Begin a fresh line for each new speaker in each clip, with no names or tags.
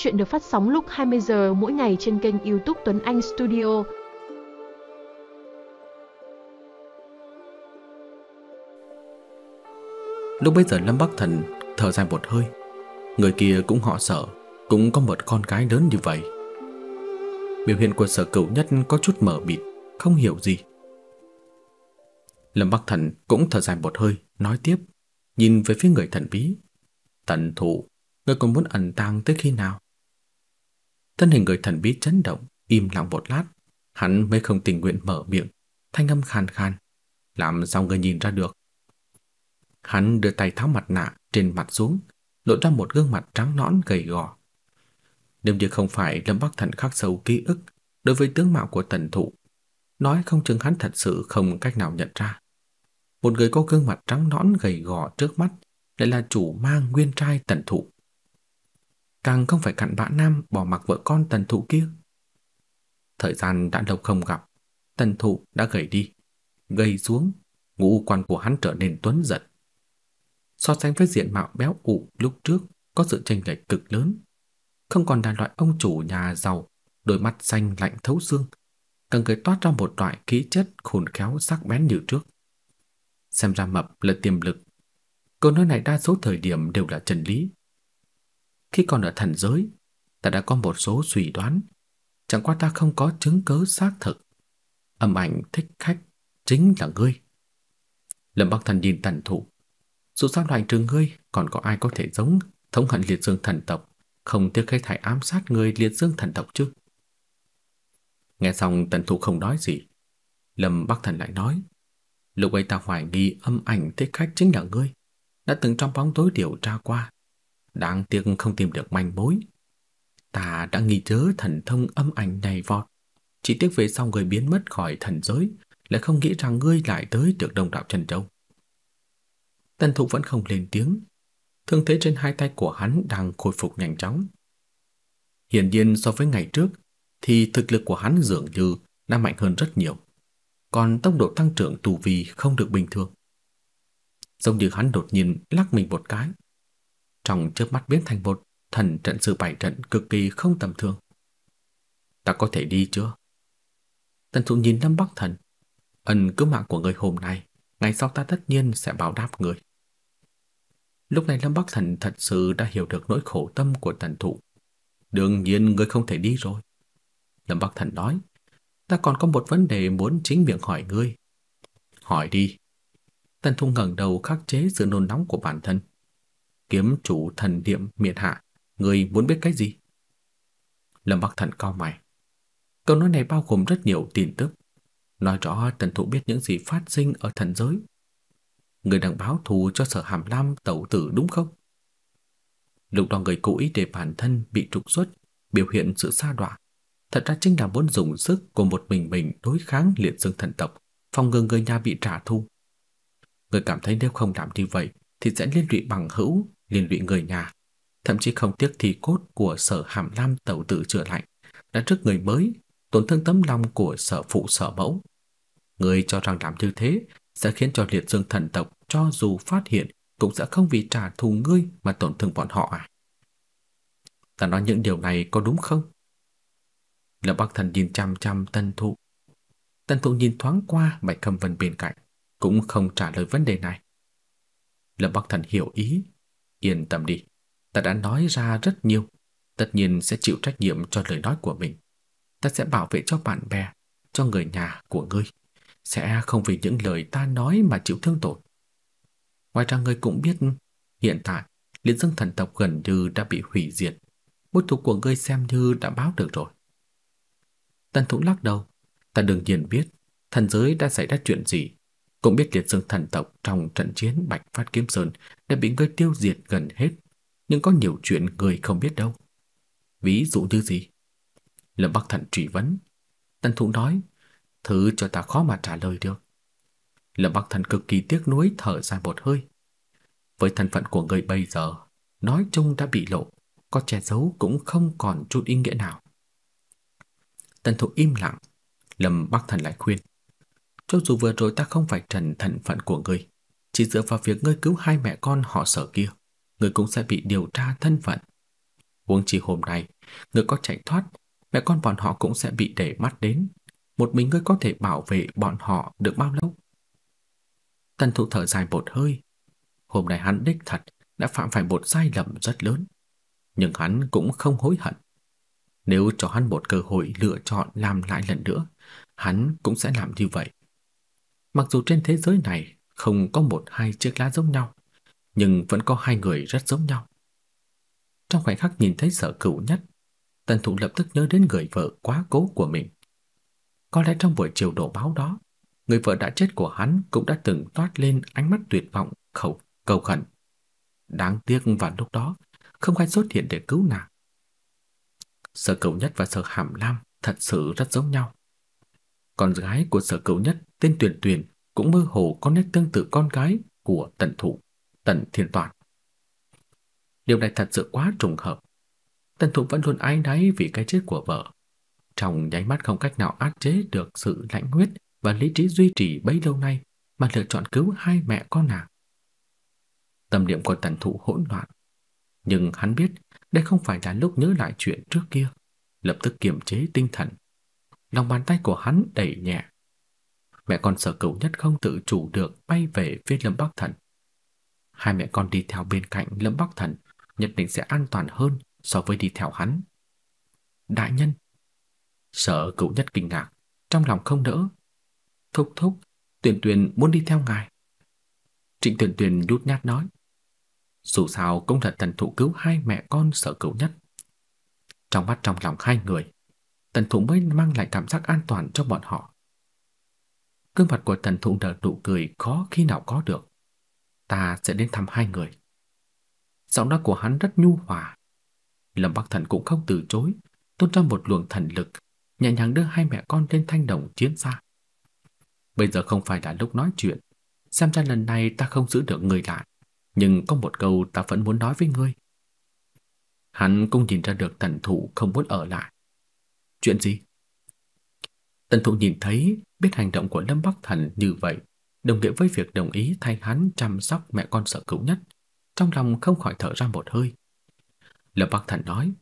Chuyện được phát sóng lúc 20 giờ mỗi ngày trên kênh YouTube Tuấn Anh Studio. Lúc bấy giờ Lâm Bắc Thần thở dài một hơi. Người kia cũng họ Sở, cũng có một con cái lớn như vậy. Biểu hiện của Sở Cửu Nhất có chút mờ mịt, không hiểu gì. Lâm Bắc Thần cũng thở dài một hơi, nói tiếp, nhìn về phía người thần bí. Thần thủ, người còn muốn ẩn tàng tới khi nào? Thân hình người thần bí chấn động, im lặng một lát, hắn mới không tình nguyện mở miệng, thanh âm khàn khàn, làm sao người nhìn ra được. Hắn đưa tay tháo mặt nạ trên mặt xuống, lộ ra một gương mặt trắng nõn gầy gò. Nếu như không phải Lâm Bắc Thần khắc sâu ký ức đối với tướng mạo của tần thụ, nói không chừng hắn thật sự không cách nào nhận ra. Một người có gương mặt trắng nõn gầy gò trước mắt lại là chủ mang nguyên trai tần thụ càng không phải cặn bã nam bỏ mặc vợ con tần thụ kia. Thời gian đã lâu không gặp, tần thụ đã gầy đi, gầy xuống, ngũ quan của hắn trở nên tuấn giật. So sánh với diện mạo béo ụ lúc trước có sự chênh lệch cực lớn, không còn là loại ông chủ nhà giàu, đôi mắt xanh lạnh thấu xương, càng cười toát ra một loại khí chất khôn khéo sắc bén như trước. Xem ra mập là tiềm lực. Câu nói này đa số thời điểm đều là chân lý, khi còn ở thần giới, ta đã có một số suy đoán, chẳng qua ta không có chứng cứ xác thực. Âm ảnh thích khách chính là ngươi. Lâm Bắc Thần nhìn Tần Thụ, dù sao ngoài trừ ngươi còn có ai có thể giống thống hận liệt dương thần tộc, không tiếc cái thải ám sát người liệt dương thần tộc chứ? Nghe xong Tần Thụ không nói gì, Lâm Bắc Thần lại nói, lúc ấy ta hoài nghi âm ảnh thích khách chính là ngươi, đã từng trong bóng tối điều tra qua, đáng tiếc không tìm được manh mối. Ta đã nghi chớ thần thông âm ảnh này vọt, chỉ tiếc về sau người biến mất khỏi thần giới, lại không nghĩ rằng ngươi lại tới được đồng đạo Trần Châu. Tần Thục vẫn không lên tiếng, thương thế trên hai tay của hắn đang khôi phục nhanh chóng. Hiển nhiên so với ngày trước thì thực lực của hắn dường như đã mạnh hơn rất nhiều, còn tốc độ tăng trưởng tu vi không được bình thường. Giống như hắn đột nhiên lắc mình một cái, trong trước mắt biến thành một thần trận sư bảy trận cực kỳ không tầm thường. Ta có thể đi chưa? Tần Thụ nhìn Lâm Bắc Thần, ân cứu mạng của người hôm nay, ngày sau ta tất nhiên sẽ báo đáp người. Lúc này Lâm Bắc Thần thật sự đã hiểu được nỗi khổ tâm của Tần Thụ. Đương nhiên người không thể đi rồi. Lâm Bắc Thần nói, ta còn có một vấn đề muốn chính miệng hỏi ngươi. Hỏi đi. Tần Thụ ngẩng đầu khắc chế sự nôn nóng của bản thân, kiếm chủ thần điểm miệt hạ, người muốn biết cái gì? Lâm Bắc Thần cao mày. Câu nói này bao gồm rất nhiều tin tức, nói rõ thần thụ biết những gì phát sinh ở thần giới. Người đang báo thù cho sở hàm lam tẩu tử đúng không? lục đó người cố ý để bản thân bị trục xuất, biểu hiện sự xa đoạ Thật ra chính là muốn dùng sức của một mình mình đối kháng liệt dương thần tộc, phòng ngừa người nhà bị trả thù. Người cảm thấy nếu không làm như vậy thì sẽ liên lụy bằng hữu liên lụy người nhà, thậm chí không tiếc thì cốt của Sở Hàm Lam tẩu tử chữa lạnh, đã trước người mới, tổn thương tấm lòng của Sở phụ Sở mẫu. Người cho rằng làm như thế sẽ khiến cho liệt dương thần tộc cho dù phát hiện cũng sẽ không vì trả thù ngươi mà tổn thương bọn họ à? Ta nói những điều này có đúng không? Lâm Bắc Thần nhìn chăm chăm Tân Thụ. Tân Thụ nhìn thoáng qua Bạch Khâm Vân bên cạnh, cũng không trả lời vấn đề này. Lâm Bắc Thần hiểu ý, Yên tâm đi, ta đã nói ra rất nhiều, tất nhiên sẽ chịu trách nhiệm cho lời nói của mình. Ta sẽ bảo vệ cho bạn bè, cho người nhà của ngươi, sẽ không vì những lời ta nói mà chịu thương tổn. Ngoài ra ngươi cũng biết, hiện tại Liên dân thần tộc gần như đã bị hủy diệt, bút thuộc của ngươi xem như đã báo được rồi. Tần Thụ lắc đầu, ta đương nhiên biết thần giới đã xảy ra chuyện gì, cũng biết liệt dương thần tộc trong trận chiến Bạch Phát Kiếm Sơn đã bị ngươi tiêu diệt gần hết, nhưng có nhiều chuyện người không biết đâu. Ví dụ như gì? Lâm Bắc Thần truy vấn. Tân Thụ nói, thứ cho ta khó mà trả lời được. Lâm Bắc Thần cực kỳ tiếc nuối thở dài một hơi. Với thân phận của người bây giờ, nói chung đã bị lộ, có che giấu cũng không còn chút ý nghĩa nào. Tân Thụ im lặng, Lâm Bắc Thần lại khuyên. Cho dù vừa rồi ta không phải trần thân phận của ngươi, chỉ dựa vào việc ngươi cứu hai mẹ con họ sở kia, ngươi cũng sẽ bị điều tra thân phận. Huống chỉ hôm nay, ngươi có chạy thoát, mẹ con bọn họ cũng sẽ bị để mắt đến. Một mình ngươi có thể bảo vệ bọn họ được bao lâu? Tân thụ thở dài một hơi. Hôm nay hắn đích thật đã phạm phải một sai lầm rất lớn. Nhưng hắn cũng không hối hận. Nếu cho hắn một cơ hội lựa chọn làm lại lần nữa, hắn cũng sẽ làm như vậy. Mặc dù trên thế giới này không có một hai chiếc lá giống nhau, nhưng vẫn có hai người rất giống nhau. Trong khoảnh khắc nhìn thấy Sở Cửu Nhất, Tần Thụ lập tức nhớ đến người vợ quá cố của mình. Có lẽ trong buổi chiều đổ báo đó, người vợ đã chết của hắn cũng đã từng toát lên ánh mắt tuyệt vọng, khẩu cầu khẩn. Đáng tiếc vào lúc đó, không ai xuất hiện để cứu nàng. Sở Cửu Nhất và Sở Hàm Lam thật sự rất giống nhau con gái của sở cấu nhất tên Tuyển Tuyển cũng mơ hồ có nét tương tự con gái của Tần Thụ, Tần Thiên Toàn. Điều này thật sự quá trùng hợp. Tần Thụ vẫn luôn áy náy vì cái chết của vợ. Trong nháy mắt không cách nào át chế được sự lạnh huyết và lý trí duy trì bấy lâu nay mà lựa chọn cứu hai mẹ con nàng. Tâm niệm của Tần Thụ hỗn loạn, nhưng hắn biết đây không phải là lúc nhớ lại chuyện trước kia, lập tức kiềm chế tinh thần lòng bàn tay của hắn đẩy nhẹ. Mẹ con sở cửu nhất không tự chủ được bay về phía Lâm Bắc Thần. Hai mẹ con đi theo bên cạnh Lâm Bắc Thần nhất định sẽ an toàn hơn so với đi theo hắn. Đại nhân! Sở cửu nhất kinh ngạc, trong lòng không đỡ. Thúc thúc, tuyển tuyển muốn đi theo ngài. Trịnh tuyển tuyển nhút nhát nói. Dù sao cũng thật thần thụ cứu hai mẹ con sở cửu nhất. Trong mắt trong lòng hai người Tần thụ mới mang lại cảm giác an toàn cho bọn họ. Cương mặt của Tần thụ nở nụ cười khó khi nào có được. Ta sẽ đến thăm hai người. Giọng nói của hắn rất nhu hòa. Lâm Bắc Thần cũng không từ chối, tuôn ra một luồng thần lực, nhẹ nhàng đưa hai mẹ con lên thanh đồng chiến xa. Bây giờ không phải là lúc nói chuyện, xem ra lần này ta không giữ được người lại, nhưng có một câu ta vẫn muốn nói với ngươi. Hắn cũng nhìn ra được Tần thụ không muốn ở lại. Chuyện gì? Tần Thụ nhìn thấy, biết hành động của Lâm Bắc Thần như vậy, đồng nghĩa với việc đồng ý thay hắn chăm sóc mẹ con sợ cứu nhất, trong lòng không khỏi thở ra một hơi. Lâm Bắc Thần nói,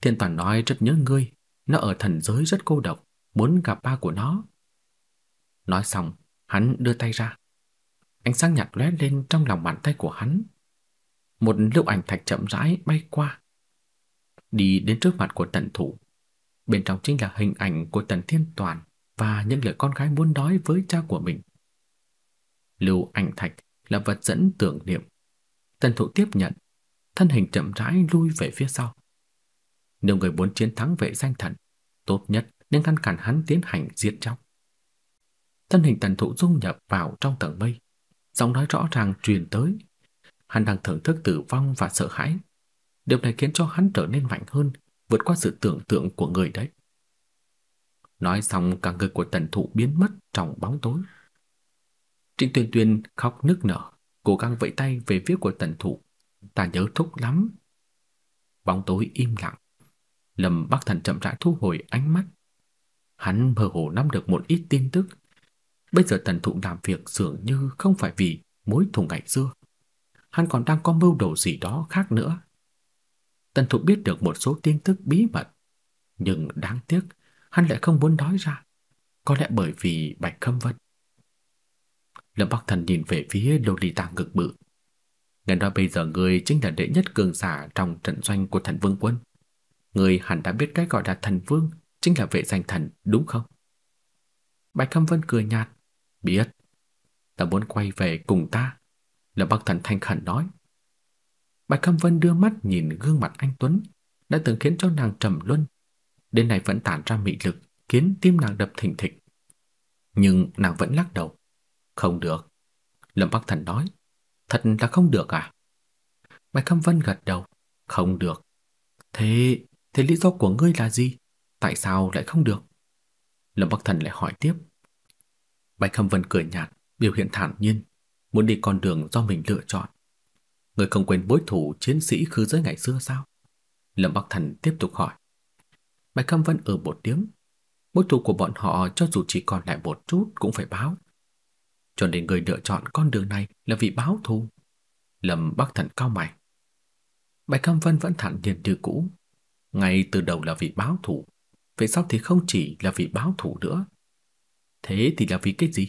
Thiên Toàn nói rất nhớ ngươi, nó ở thần giới rất cô độc, muốn gặp ba của nó. Nói xong, hắn đưa tay ra. Ánh sáng nhạt lóe lên trong lòng bàn tay của hắn. Một lưu ảnh thạch chậm rãi bay qua. Đi đến trước mặt của tần thủ, Bên trong chính là hình ảnh của Tần Thiên Toàn và những lời con gái muốn nói với cha của mình. Lưu ảnh thạch là vật dẫn tưởng niệm. Tần thụ tiếp nhận, thân hình chậm rãi lui về phía sau. Nếu người muốn chiến thắng vệ danh thần, tốt nhất nên ngăn cản hắn tiến hành diệt chóc. Thân hình tần thụ dung nhập vào trong tầng mây, giọng nói rõ ràng truyền tới. Hắn đang thưởng thức tử vong và sợ hãi. Điều này khiến cho hắn trở nên mạnh hơn vượt qua sự tưởng tượng của người đấy. Nói xong cả người của tần thụ biến mất trong bóng tối. Trịnh Tuyên Tuyên khóc nức nở, cố gắng vẫy tay về phía của tần thụ. Ta nhớ thúc lắm. Bóng tối im lặng. Lâm Bắc Thần chậm rãi thu hồi ánh mắt. Hắn mơ hồ nắm được một ít tin tức. Bây giờ tần thụ làm việc dường như không phải vì mối thù ngày xưa. Hắn còn đang có mưu đồ gì đó khác nữa. Tần Thục biết được một số tin tức bí mật, nhưng đáng tiếc hắn lại không muốn nói ra, có lẽ bởi vì Bạch Khâm Vân. Lâm Bắc Thần nhìn về phía Lolita ngực bự. Nghe nói bây giờ người chính là đệ nhất cường giả trong trận doanh của thần vương quân. Người hẳn đã biết cái gọi là thần vương chính là vệ danh thần, đúng không? Bạch Khâm Vân cười nhạt, biết. Ta muốn quay về cùng ta. Lâm Bắc Thần thanh khẩn nói. Bạch Khâm Vân đưa mắt nhìn gương mặt anh Tuấn đã từng khiến cho nàng trầm luân, đến nay vẫn tản ra mị lực, khiến tim nàng đập thình thịch. Nhưng nàng vẫn lắc đầu. Không được. Lâm Bắc Thần nói. Thật là không được à? Bạch Khâm Vân gật đầu. Không được. Thế, thế lý do của ngươi là gì? Tại sao lại không được? Lâm Bắc Thần lại hỏi tiếp. Bạch Khâm Vân cười nhạt, biểu hiện thản nhiên, muốn đi con đường do mình lựa chọn người không quên bối thủ chiến sĩ khứ giới ngày xưa sao? Lâm Bắc Thần tiếp tục hỏi. Bạch Khâm Vân ở ừ một tiếng. Bối thủ của bọn họ cho dù chỉ còn lại một chút cũng phải báo. Cho nên người lựa chọn con đường này là vì báo thù. Lâm Bắc Thần cao mày. Bạch Khâm Vân vẫn thản nhiên từ cũ. Ngay từ đầu là vì báo thù. Về sau thì không chỉ là vì báo thù nữa. Thế thì là vì cái gì?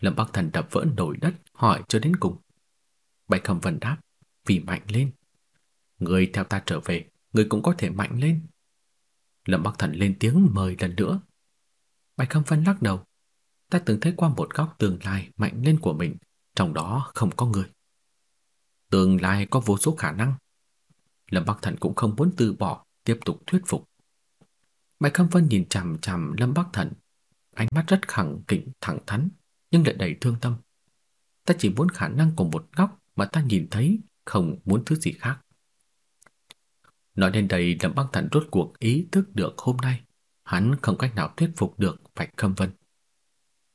Lâm Bắc Thần đập vỡ nồi đất hỏi cho đến cùng. Bạch Cẩm Vân đáp, vì mạnh lên. Người theo ta trở về, người cũng có thể mạnh lên. Lâm Bắc Thần lên tiếng mời lần nữa. Bạch Cẩm Vân lắc đầu, ta từng thấy qua một góc tương lai mạnh lên của mình, trong đó không có người. Tương lai có vô số khả năng. Lâm Bắc Thần cũng không muốn từ bỏ, tiếp tục thuyết phục. Bạch Cẩm Vân nhìn chằm chằm Lâm Bắc Thần, ánh mắt rất khẳng kỉnh thẳng thắn nhưng lại đầy thương tâm. Ta chỉ muốn khả năng của một góc mà ta nhìn thấy, không muốn thứ gì khác. Nói đến đây Lâm Băng Thần rốt cuộc ý thức được hôm nay, hắn không cách nào thuyết phục được Bạch Khâm Vân.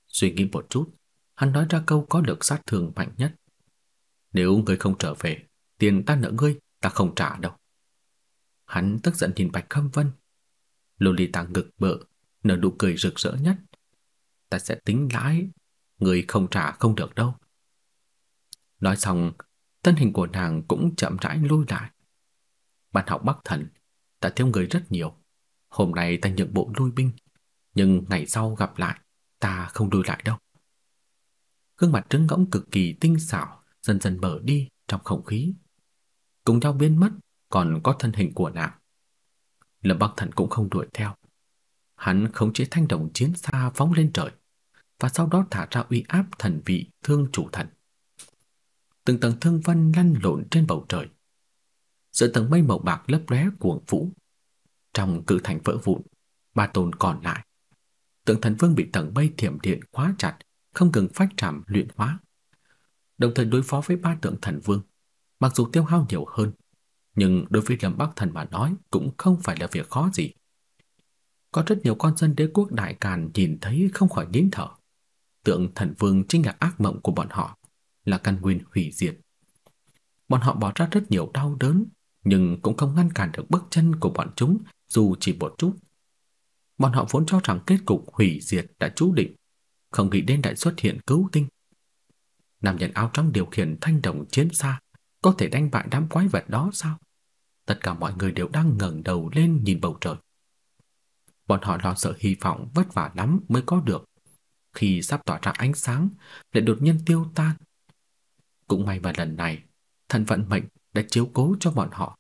Suy nghĩ một chút, hắn nói ra câu có lực sát thương mạnh nhất. Nếu ngươi không trở về, tiền ta nợ ngươi, ta không trả đâu. Hắn tức giận nhìn Bạch Khâm Vân. Lolita ngực bợ, nở nụ cười rực rỡ nhất. Ta sẽ tính lãi, ngươi không trả không được đâu. Nói xong, thân hình của nàng cũng chậm rãi lui lại. Bạn học Bắc Thần, đã thiếu người rất nhiều. Hôm nay ta nhượng bộ lui binh, nhưng ngày sau gặp lại, ta không lui lại đâu. Gương mặt trứng ngỗng cực kỳ tinh xảo dần dần mở đi trong không khí. Cùng nhau biến mất còn có thân hình của nàng. Lâm Bắc Thần cũng không đuổi theo. Hắn khống chế thanh đồng chiến xa phóng lên trời và sau đó thả ra uy áp thần vị thương chủ thần từng tầng thương vân lăn lộn trên bầu trời. Giữa tầng mây màu bạc lấp lóe cuồng vũ, trong cự thành vỡ vụn, ba tôn còn lại. Tượng thần vương bị tầng mây thiểm điện khóa chặt, không ngừng phách trảm luyện hóa. Đồng thời đối phó với ba tượng thần vương, mặc dù tiêu hao nhiều hơn, nhưng đối với Lâm Bắc Thần mà nói cũng không phải là việc khó gì. Có rất nhiều con dân đế quốc đại càn nhìn thấy không khỏi nín thở. Tượng thần vương chính là ác mộng của bọn họ là căn nguyên hủy diệt. Bọn họ bỏ ra rất nhiều đau đớn, nhưng cũng không ngăn cản được bước chân của bọn chúng dù chỉ một chút. Bọn họ vốn cho rằng kết cục hủy diệt đã chú định, không nghĩ đến đại xuất hiện cứu tinh. Nam nhân áo trắng điều khiển thanh đồng chiến xa có thể đánh bại đám quái vật đó sao? Tất cả mọi người đều đang ngẩng đầu lên nhìn bầu trời. Bọn họ lo sợ hy vọng vất vả lắm mới có được. Khi sắp tỏa ra ánh sáng, lại đột nhiên tiêu tan cũng may vào lần này, thân phận mệnh đã chiếu cố cho bọn họ.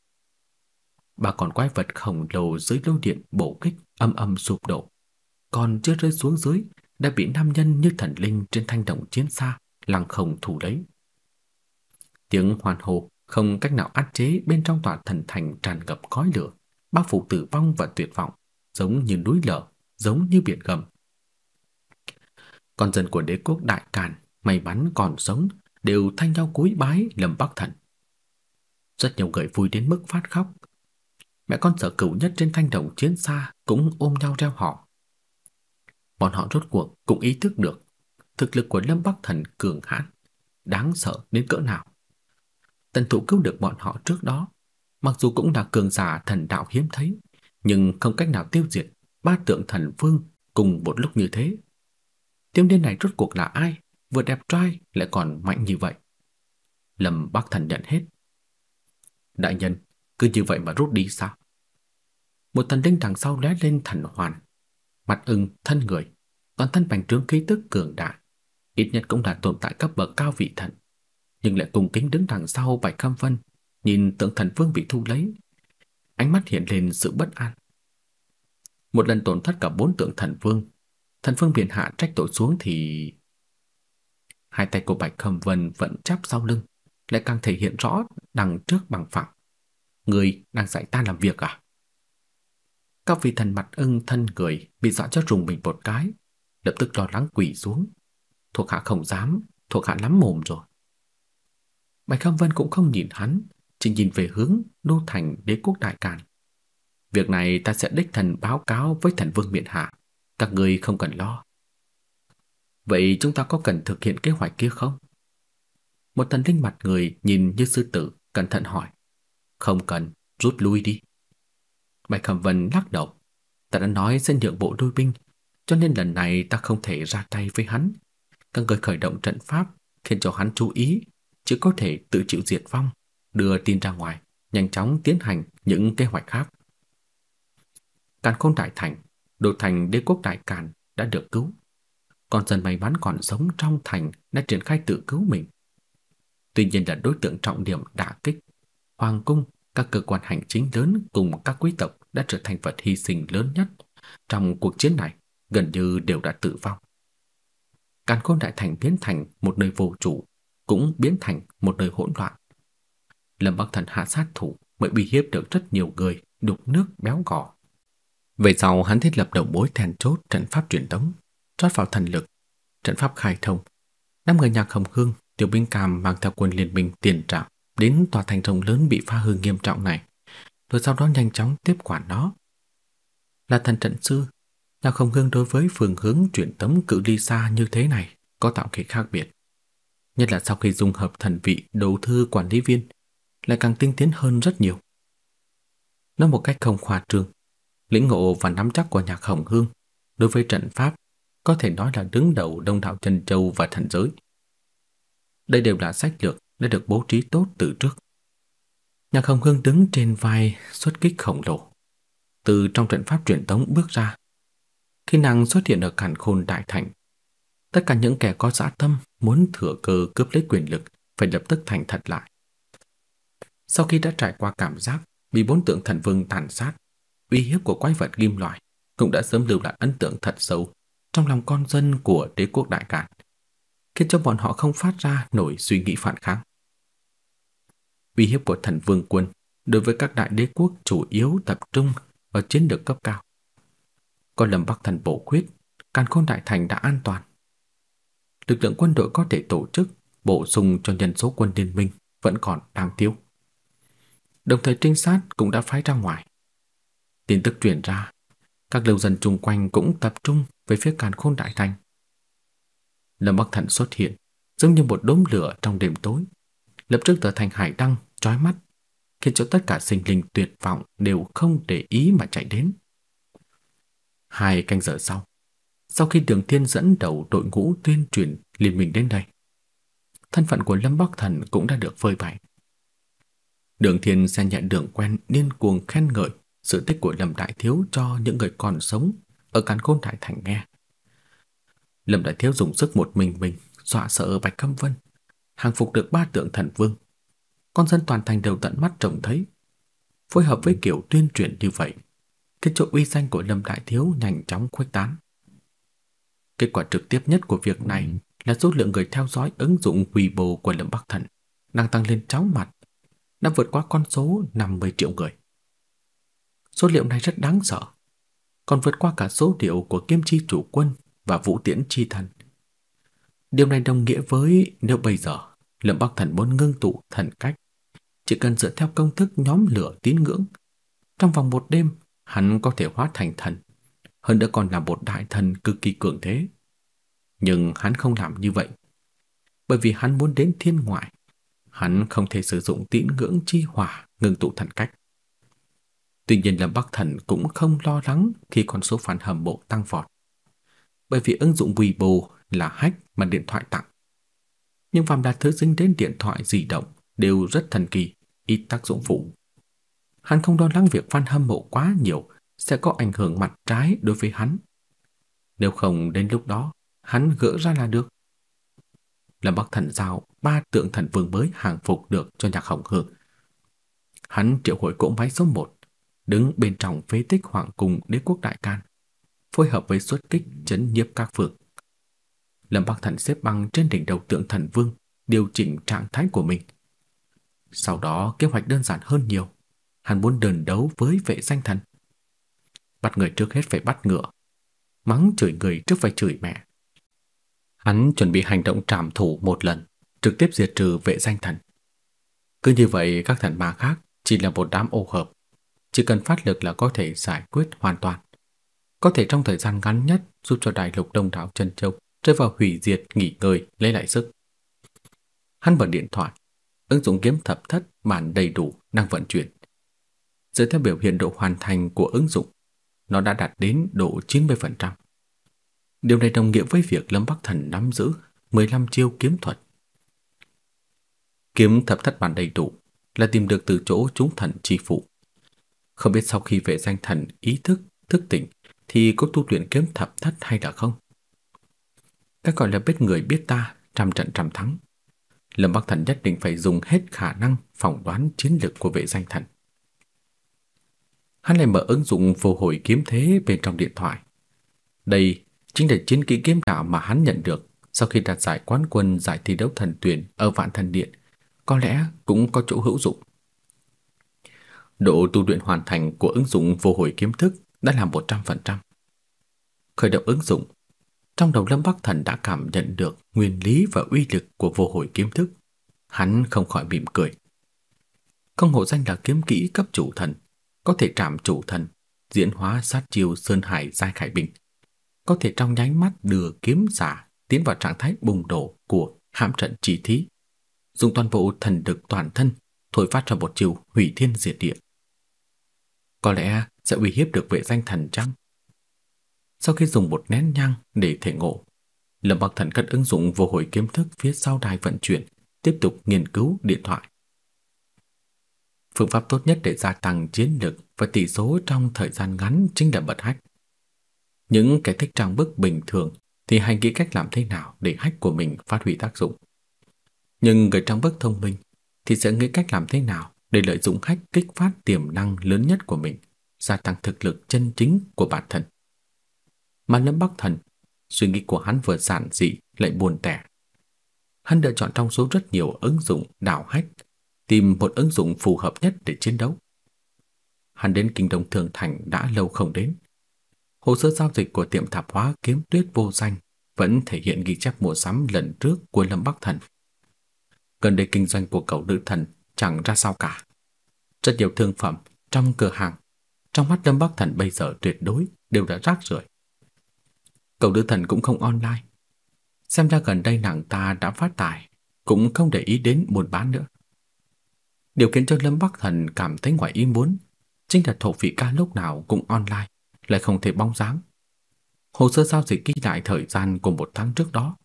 Bà còn quái vật khổng lồ dưới lôi điện bổ kích âm âm sụp đổ. Còn chưa rơi xuống dưới đã bị nam nhân như thần linh trên thanh đồng chiến xa lăng không thủ lấy. Tiếng hoàn hồ không cách nào áp chế bên trong tòa thần thành tràn ngập khói lửa, bao phủ tử vong và tuyệt vọng, giống như núi lở, giống như biển gầm. Con dân của đế quốc Đại Càn may mắn còn sống đều thanh nhau cúi bái Lâm Bắc Thần. Rất nhiều người vui đến mức phát khóc. Mẹ con sở cửu nhất trên thanh đồng chiến xa cũng ôm nhau reo hò. Bọn họ rốt cuộc cũng ý thức được thực lực của Lâm Bắc Thần cường hãn, đáng sợ đến cỡ nào. Tần thủ cứu được bọn họ trước đó, mặc dù cũng là cường giả thần đạo hiếm thấy, nhưng không cách nào tiêu diệt ba tượng thần phương cùng một lúc như thế. tiêm niên này rốt cuộc là ai? vừa đẹp trai lại còn mạnh như vậy. Lâm bác Thần nhận hết. Đại nhân, cứ như vậy mà rút đi sao? Một thần linh đằng sau lé lên thần hoàn, mặt ưng thân người, toàn thân bành trướng khí tức cường đại, ít nhất cũng là tồn tại cấp bậc cao vị thần, nhưng lại cùng kính đứng đằng sau Bạch Cam Vân, nhìn tượng thần vương bị thu lấy, ánh mắt hiện lên sự bất an. Một lần tổn thất cả bốn tượng thần vương, thần vương biển hạ trách tội xuống thì hai tay của Bạch Khâm Vân vẫn chắp sau lưng, lại càng thể hiện rõ đằng trước bằng phẳng. Người đang dạy ta làm việc à? Các vị thần mặt ưng thân người bị dọa cho rùng mình một cái, lập tức lo lắng quỷ xuống. Thuộc hạ không dám, thuộc hạ lắm mồm rồi. Bạch Khâm Vân cũng không nhìn hắn, chỉ nhìn về hướng đô thành đế quốc đại càn. Việc này ta sẽ đích thần báo cáo với thần vương miện hạ, các người không cần lo. Vậy chúng ta có cần thực hiện kế hoạch kia không? Một thần linh mặt người nhìn như sư tử, cẩn thận hỏi. Không cần, rút lui đi. Bạch Khẩm Vân lắc đầu. Ta đã nói sẽ nhượng bộ đôi binh, cho nên lần này ta không thể ra tay với hắn. Các người khởi động trận pháp khiến cho hắn chú ý, chứ có thể tự chịu diệt vong, đưa tin ra ngoài, nhanh chóng tiến hành những kế hoạch khác. Càn Khôn Đại Thành, đột thành đế quốc Đại Càn đã được cứu còn dần may mắn còn sống trong thành đã triển khai tự cứu mình. Tuy nhiên là đối tượng trọng điểm đã kích. Hoàng cung, các cơ quan hành chính lớn cùng các quý tộc đã trở thành vật hy sinh lớn nhất trong cuộc chiến này, gần như đều đã tử vong. Càn khôn đại thành biến thành một nơi vô chủ, cũng biến thành một nơi hỗn loạn. Lâm Bắc Thần hạ sát thủ mới bị hiếp được rất nhiều người đục nước béo cỏ. Về sau hắn thiết lập đầu mối then chốt trận pháp truyền thống rót vào thần lực, trận pháp khai thông. Năm người nhạc hồng hương, tiểu binh cam mang theo quân liên minh tiền trạm đến tòa thành rồng lớn bị phá hư nghiêm trọng này, rồi sau đó nhanh chóng tiếp quản nó. Là thần trận sư, nhạc hồng hương đối với phương hướng chuyển tấm cự ly xa như thế này có tạo nghệ khác biệt. Nhất là sau khi dùng hợp thần vị đầu thư quản lý viên, lại càng tinh tiến hơn rất nhiều. Nói một cách không khoa trương, lĩnh ngộ và nắm chắc của nhạc hồng hương đối với trận pháp có thể nói là đứng đầu đông đảo chân châu và thần giới. Đây đều là sách lược đã được bố trí tốt từ trước. Nhạc không Hương đứng trên vai xuất kích khổng lồ, từ trong trận pháp truyền tống bước ra. Khi nàng xuất hiện ở Càn Khôn Đại Thành, tất cả những kẻ có dã tâm muốn thừa cơ cướp lấy quyền lực phải lập tức thành thật lại. Sau khi đã trải qua cảm giác bị bốn tượng thần vương tàn sát, uy hiếp của quái vật kim loại cũng đã sớm lưu lại ấn tượng thật sâu trong lòng con dân của đế quốc Đại Cản, khiến cho bọn họ không phát ra nổi suy nghĩ phản kháng. Uy hiếp của thần vương quân đối với các đại đế quốc chủ yếu tập trung ở chiến lược cấp cao. Còn Lâm Bắc thần bổ quyết, Càn Khôn Đại Thành đã an toàn. Lực lượng quân đội có thể tổ chức bổ sung cho nhân số quân liên minh vẫn còn đang thiếu. Đồng thời trinh sát cũng đã phái ra ngoài. Tin tức truyền ra, các lưu dân chung quanh cũng tập trung về phía càn khôn đại thành. Lâm Bắc Thần xuất hiện, giống như một đốm lửa trong đêm tối, lập tức trở thành hải đăng, chói mắt, khiến cho tất cả sinh linh tuyệt vọng đều không để ý mà chạy đến. Hai canh giờ sau, sau khi Đường Thiên dẫn đầu đội ngũ tuyên truyền liền mình đến đây, thân phận của Lâm Bắc Thần cũng đã được phơi bày. Đường Thiên xen nhẹ đường quen điên cuồng khen ngợi sự tích của Lâm Đại Thiếu cho những người còn sống ở càn khôn đại thành nghe. Lâm Đại Thiếu dùng sức một mình mình dọa sợ Bạch cam Vân, hàng phục được ba tượng thần vương. Con dân toàn thành đều tận mắt trông thấy. Phối hợp với kiểu tuyên truyền như vậy, cái chỗ uy danh của Lâm Đại Thiếu nhanh chóng khuếch tán. Kết quả trực tiếp nhất của việc này là số lượng người theo dõi ứng dụng Weibo của Lâm Bắc Thần đang tăng lên chóng mặt, đã vượt qua con số 50 triệu người. Số liệu này rất đáng sợ còn vượt qua cả số điệu của Kim Chi chủ quân và Vũ Tiễn Chi thần. Điều này đồng nghĩa với nếu bây giờ Lâm Bắc Thần muốn ngưng tụ thần cách, chỉ cần dựa theo công thức nhóm lửa tín ngưỡng, trong vòng một đêm hắn có thể hóa thành thần, hơn nữa còn là một đại thần cực kỳ cường thế. Nhưng hắn không làm như vậy, bởi vì hắn muốn đến thiên ngoại, hắn không thể sử dụng tín ngưỡng chi hỏa ngưng tụ thần cách. Tuy nhiên Lâm Bắc Thần cũng không lo lắng khi con số fan hâm mộ tăng vọt, bởi vì ứng dụng Weibo là hack mà điện thoại tặng. Nhưng phàm là thứ dính đến điện thoại di động đều rất thần kỳ, ít tác dụng phụ. Hắn không lo lắng việc fan hâm mộ quá nhiều sẽ có ảnh hưởng mặt trái đối với hắn. Nếu không đến lúc đó, hắn gỡ ra là được. Lâm Bắc Thần giao ba tượng thần vương mới hàng phục được cho Nhạc Hồng Hương. Hắn triệu hồi cỗ máy số 1 đứng bên trong phế tích hoàng cung đế quốc Đại Can, phối hợp với xuất kích chấn nhiếp các phượng. Lâm Bắc Thần xếp băng trên đỉnh đầu tượng thần vương, điều chỉnh trạng thái của mình. Sau đó kế hoạch đơn giản hơn nhiều, hắn muốn đờn đấu với vệ danh thần. Bắt người trước hết phải bắt ngựa, mắng chửi người trước phải chửi mẹ. Hắn chuẩn bị hành động trảm thủ một lần, trực tiếp diệt trừ vệ danh thần. Cứ như vậy các thần ma khác chỉ là một đám ô hợp, chỉ cần phát lực là có thể giải quyết hoàn toàn. Có thể trong thời gian ngắn nhất giúp cho đại lục đông đảo chân châu rơi vào hủy diệt nghỉ ngơi lấy lại sức. Hắn bật điện thoại, ứng dụng kiếm thập thất bản đầy đủ năng vận chuyển. Dựa theo biểu hiện độ hoàn thành của ứng dụng, nó đã đạt đến độ 90%. Điều này đồng nghĩa với việc Lâm Bắc Thần nắm giữ 15 chiêu kiếm thuật. Kiếm thập thất bản đầy đủ là tìm được từ chỗ chúng thần chi phụ không biết sau khi vệ danh thần ý thức, thức tỉnh thì có tu luyện kiếm thập thất hay đã không? Các gọi là biết người biết ta, trăm trận trăm thắng. Lâm Bắc Thần nhất định phải dùng hết khả năng phỏng đoán chiến lược của vệ danh thần. Hắn lại mở ứng dụng vô hồi kiếm thế bên trong điện thoại. Đây chính là chiến kỹ kiếm đạo mà hắn nhận được sau khi đạt giải quán quân giải thi đấu thần tuyển ở Vạn Thần Điện, có lẽ cũng có chỗ hữu dụng. Độ tu luyện hoàn thành của ứng dụng vô hồi kiếm thức đã là 100%. Khởi động ứng dụng, trong đầu Lâm Bắc Thần đã cảm nhận được nguyên lý và uy lực của vô hồi kiếm thức. Hắn không khỏi mỉm cười. công hộ danh là kiếm kỹ cấp chủ thần, có thể trảm chủ thần, diễn hóa sát chiêu Sơn Hải Giai Khải Bình. Có thể trong nháy mắt đưa kiếm giả tiến vào trạng thái bùng đổ của hãm trận chỉ thí. Dùng toàn bộ thần lực toàn thân thổi phát ra một chiều hủy thiên diệt địa. Có lẽ sẽ uy hiếp được vệ danh thần chăng? Sau khi dùng một nén nhang để thể ngộ, Lâm Bắc Thần cất ứng dụng vô hồi kiếm thức phía sau đài vận chuyển, tiếp tục nghiên cứu điện thoại. Phương pháp tốt nhất để gia tăng chiến lực và tỷ số trong thời gian ngắn chính là bật hack. Những kẻ thích trang bức bình thường thì hay nghĩ cách làm thế nào để hack của mình phát huy tác dụng. Nhưng người trang bức thông minh thì sẽ nghĩ cách làm thế nào để lợi dụng khách kích phát tiềm năng lớn nhất của mình, gia tăng thực lực chân chính của bản thân. Mà Lâm Bắc Thần, suy nghĩ của hắn vừa giản dị lại buồn tẻ. Hắn đã chọn trong số rất nhiều ứng dụng đảo hách, tìm một ứng dụng phù hợp nhất để chiến đấu. Hắn đến kinh đông thường thành đã lâu không đến. Hồ sơ giao dịch của tiệm tạp hóa kiếm tuyết vô danh vẫn thể hiện ghi chép mua sắm lần trước của Lâm Bắc Thần. Gần đây kinh doanh của cậu nữ thần chẳng ra sao cả rất nhiều thương phẩm trong cửa hàng. Trong mắt Lâm Bắc Thần bây giờ tuyệt đối đều đã rác rưởi. Cậu Đư Thần cũng không online. Xem ra gần đây nàng ta đã phát tài, cũng không để ý đến buôn bán nữa. Điều khiến cho Lâm Bắc Thần cảm thấy ngoài ý muốn chính là thổ phỉ ca lúc nào cũng online, lại không thể bóng dáng. Hồ sơ giao dịch ghi lại thời gian của một tháng trước đó.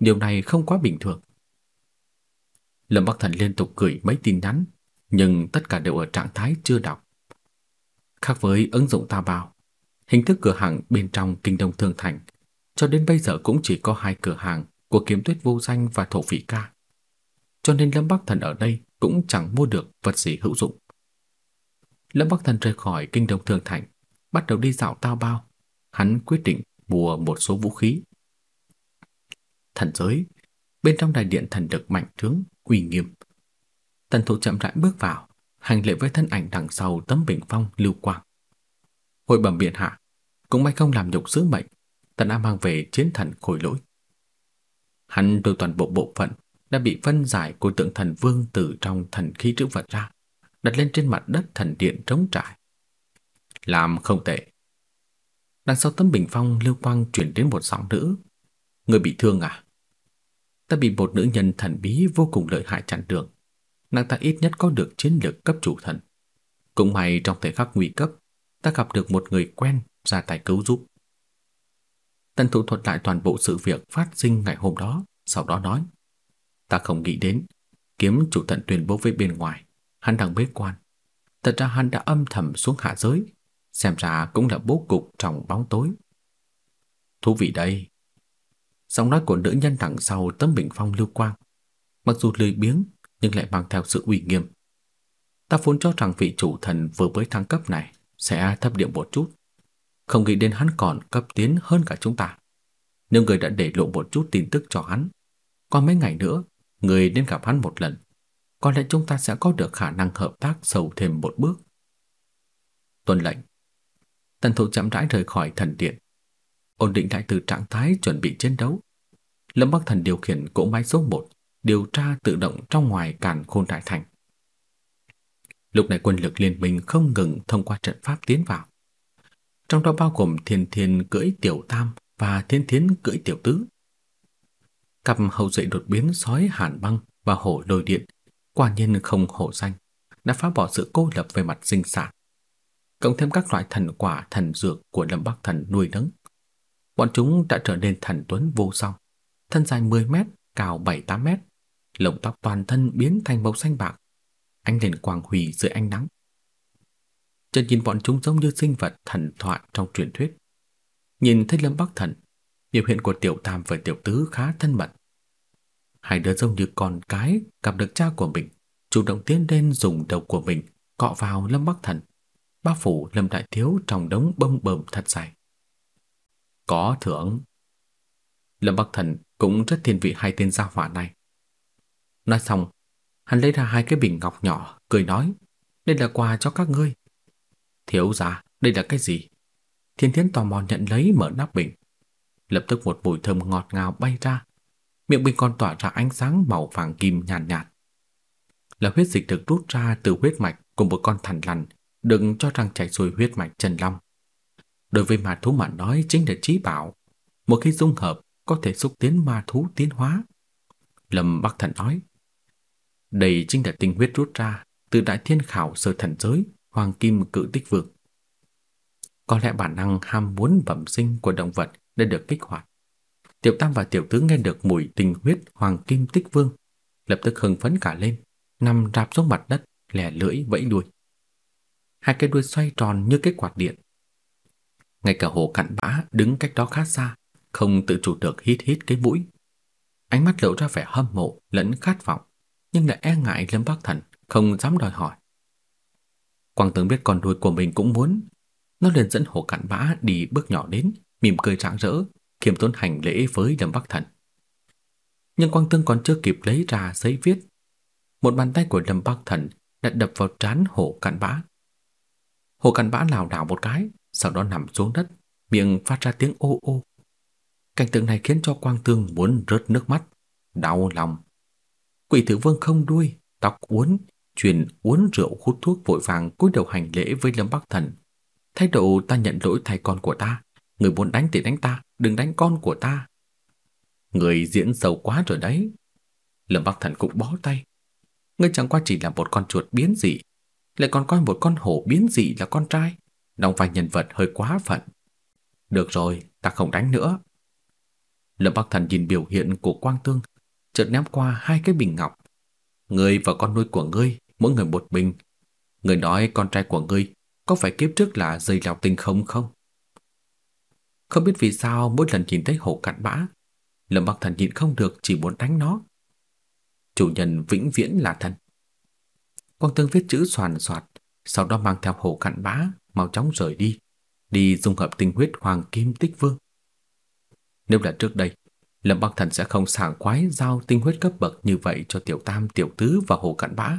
Điều này không quá bình thường. Lâm Bắc Thần liên tục gửi mấy tin nhắn nhưng tất cả đều ở trạng thái chưa đọc. Khác với ứng dụng bao hình thức cửa hàng bên trong kinh đông thương thành cho đến bây giờ cũng chỉ có hai cửa hàng của Kiếm Tuyết vô danh và Thổ Phỉ Ca. Cho nên Lâm Bắc Thần ở đây cũng chẳng mua được vật gì hữu dụng. Lâm Bắc Thần rời khỏi kinh đông thương thành, bắt đầu đi dạo tao bao Hắn quyết định mua một số vũ khí. Thần giới, bên trong đại điện thần lực mạnh trướng, uy nghiêm. Tần Thụ chậm rãi bước vào, hành lễ với thân ảnh đằng sau tấm bình phong lưu quang. Hồi bẩm biện hạ, cũng may không làm nhục sứ mệnh, Tần đã mang về chiến thần khôi lỗi. Hắn từ toàn bộ bộ phận đã bị phân giải của tượng thần vương từ trong thần khí trữ vật ra, đặt lên trên mặt đất thần điện trống trải. Làm không tệ. Đằng sau tấm bình phong lưu quang chuyển đến một giọng nữ. Người bị thương à? Ta bị một nữ nhân thần bí vô cùng lợi hại chặn đường nàng ta ít nhất có được chiến lược cấp chủ thần. Cũng may trong thời khắc nguy cấp, ta gặp được một người quen ra tay cứu giúp. Tần thủ thuật lại toàn bộ sự việc phát sinh ngày hôm đó, sau đó nói. Ta không nghĩ đến, kiếm chủ thần tuyên bố với bên ngoài, hắn đang bế quan. Thật ra hắn đã âm thầm xuống hạ giới, xem ra cũng là bố cục trong bóng tối. Thú vị đây. Giọng nói của nữ nhân đằng sau tấm bình phong lưu quang. Mặc dù lười biếng nhưng lại mang theo sự uy nghiêm. Ta vốn cho rằng vị chủ thần vừa mới thăng cấp này sẽ thấp điểm một chút, không nghĩ đến hắn còn cấp tiến hơn cả chúng ta. Nếu người đã để lộ một chút tin tức cho hắn, qua mấy ngày nữa, người nên gặp hắn một lần. Có lẽ chúng ta sẽ có được khả năng hợp tác sâu thêm một bước. Tuân lệnh. Tần Thủ chậm rãi rời khỏi thần điện, ổn định lại từ trạng thái chuẩn bị chiến đấu. Lâm Bắc Thần điều khiển cỗ máy số 1 điều tra tự động trong ngoài cản khôn đại thành. Lúc này quân lực liên minh không ngừng thông qua trận pháp tiến vào. Trong đó bao gồm Thiên Thiên cưỡi tiểu tam và Thiên Thiên cưỡi tiểu tứ. Cặp hậu dậy đột biến sói hàn băng và hổ lôi điện, quả nhiên không hổ danh, đã phá bỏ sự cô lập về mặt sinh sản. Cộng thêm các loại thần quả thần dược của Lâm Bắc Thần nuôi nấng, bọn chúng đã trở nên thần tuấn vô song, thân dài 10 mét, cao 7-8 mét, lồng tóc toàn thân biến thành màu xanh bạc, ánh lên quang huy dưới ánh nắng. Chân nhìn bọn chúng giống như sinh vật thần thoại trong truyền thuyết. Nhìn thấy Lâm Bắc Thần, biểu hiện của Tiểu Tam và Tiểu Tứ khá thân mật. Hai đứa giống như con cái gặp được cha của mình, chủ động tiến lên dùng đầu của mình cọ vào Lâm Bắc Thần, bao phủ Lâm Đại Thiếu trong đống bông bờm thật dài. Có thưởng. Lâm Bắc Thần cũng rất thiên vị hai tên gia hỏa này. Nói xong, hắn lấy ra hai cái bình ngọc nhỏ, cười nói, đây là quà cho các ngươi. Thiếu gia, đây là cái gì? Thiên Thiến tò mò nhận lấy mở nắp bình. Lập tức một mùi thơm ngọt ngào bay ra, miệng bình còn tỏa ra ánh sáng màu vàng kim nhàn nhạt, nhạt. Là huyết dịch được rút ra từ huyết mạch của một con thằn lằn, đừng cho rằng chảy xuôi huyết mạch chân long. Đối với ma thú mà nói chính là trí bảo, một khi dung hợp có thể xúc tiến ma thú tiến hóa. Lâm Bắc Thần nói, đây chính là tinh huyết rút ra từ đại thiên khảo sơ thần giới, hoàng kim cự tích vực. Có lẽ bản năng ham muốn bẩm sinh của động vật đã được kích hoạt. Tiểu Tam và Tiểu Tứ nghe được mùi tinh huyết hoàng kim tích vương, lập tức hưng phấn cả lên, nằm rạp xuống mặt đất, lẻ lưỡi vẫy đuôi. Hai cái đuôi xoay tròn như cái quạt điện. Ngay cả hồ cặn bã đứng cách đó khá xa, không tự chủ được hít hít cái mũi. Ánh mắt lộ ra vẻ hâm mộ lẫn khát vọng nhưng lại e ngại Lâm Bắc Thần, không dám đòi hỏi. Quang Tường biết con đuôi của mình cũng muốn, nó liền dẫn hồ cặn bã đi bước nhỏ đến, mỉm cười rạng rỡ, khiêm tốn hành lễ với Lâm Bắc Thần. Nhưng Quang Tương còn chưa kịp lấy ra giấy viết, một bàn tay của Lâm Bắc Thần đã đập vào trán hổ cặn bã. Hổ cặn bã lảo đảo một cái, sau đó nằm xuống đất, miệng phát ra tiếng ô ô. Cảnh tượng này khiến cho Quang Tương muốn rớt nước mắt, đau lòng Quỷ tử vương không đuôi, tóc uốn, truyền uốn rượu hút thuốc vội vàng cúi đầu hành lễ với Lâm Bắc Thần. Thái độ ta nhận lỗi thay con của ta, người muốn đánh thì đánh ta, đừng đánh con của ta. Người diễn sâu quá rồi đấy. Lâm Bắc Thần cũng bó tay. người chẳng qua chỉ là một con chuột biến dị, lại còn coi một con hổ biến dị là con trai, đóng vai nhân vật hơi quá phận. Được rồi, ta không đánh nữa. Lâm Bắc Thần nhìn biểu hiện của Quang Tương chợt ném qua hai cái bình ngọc. Ngươi và con nuôi của ngươi, mỗi người một bình. Ngươi nói con trai của ngươi có phải kiếp trước là dây lọc tinh không không? Không biết vì sao mỗi lần nhìn thấy hổ cặn bã, Lâm Bắc Thần nhìn không được chỉ muốn đánh nó. Chủ nhân vĩnh viễn là thần. Quang Tương viết chữ soàn soạt, sau đó mang theo hổ cặn bã, mau chóng rời đi, đi dung hợp tinh huyết hoàng kim tích vương. Nếu là trước đây, Lâm Bắc Thần sẽ không sảng khoái giao tinh huyết cấp bậc như vậy cho tiểu tam, tiểu tứ và hồ cạn bã.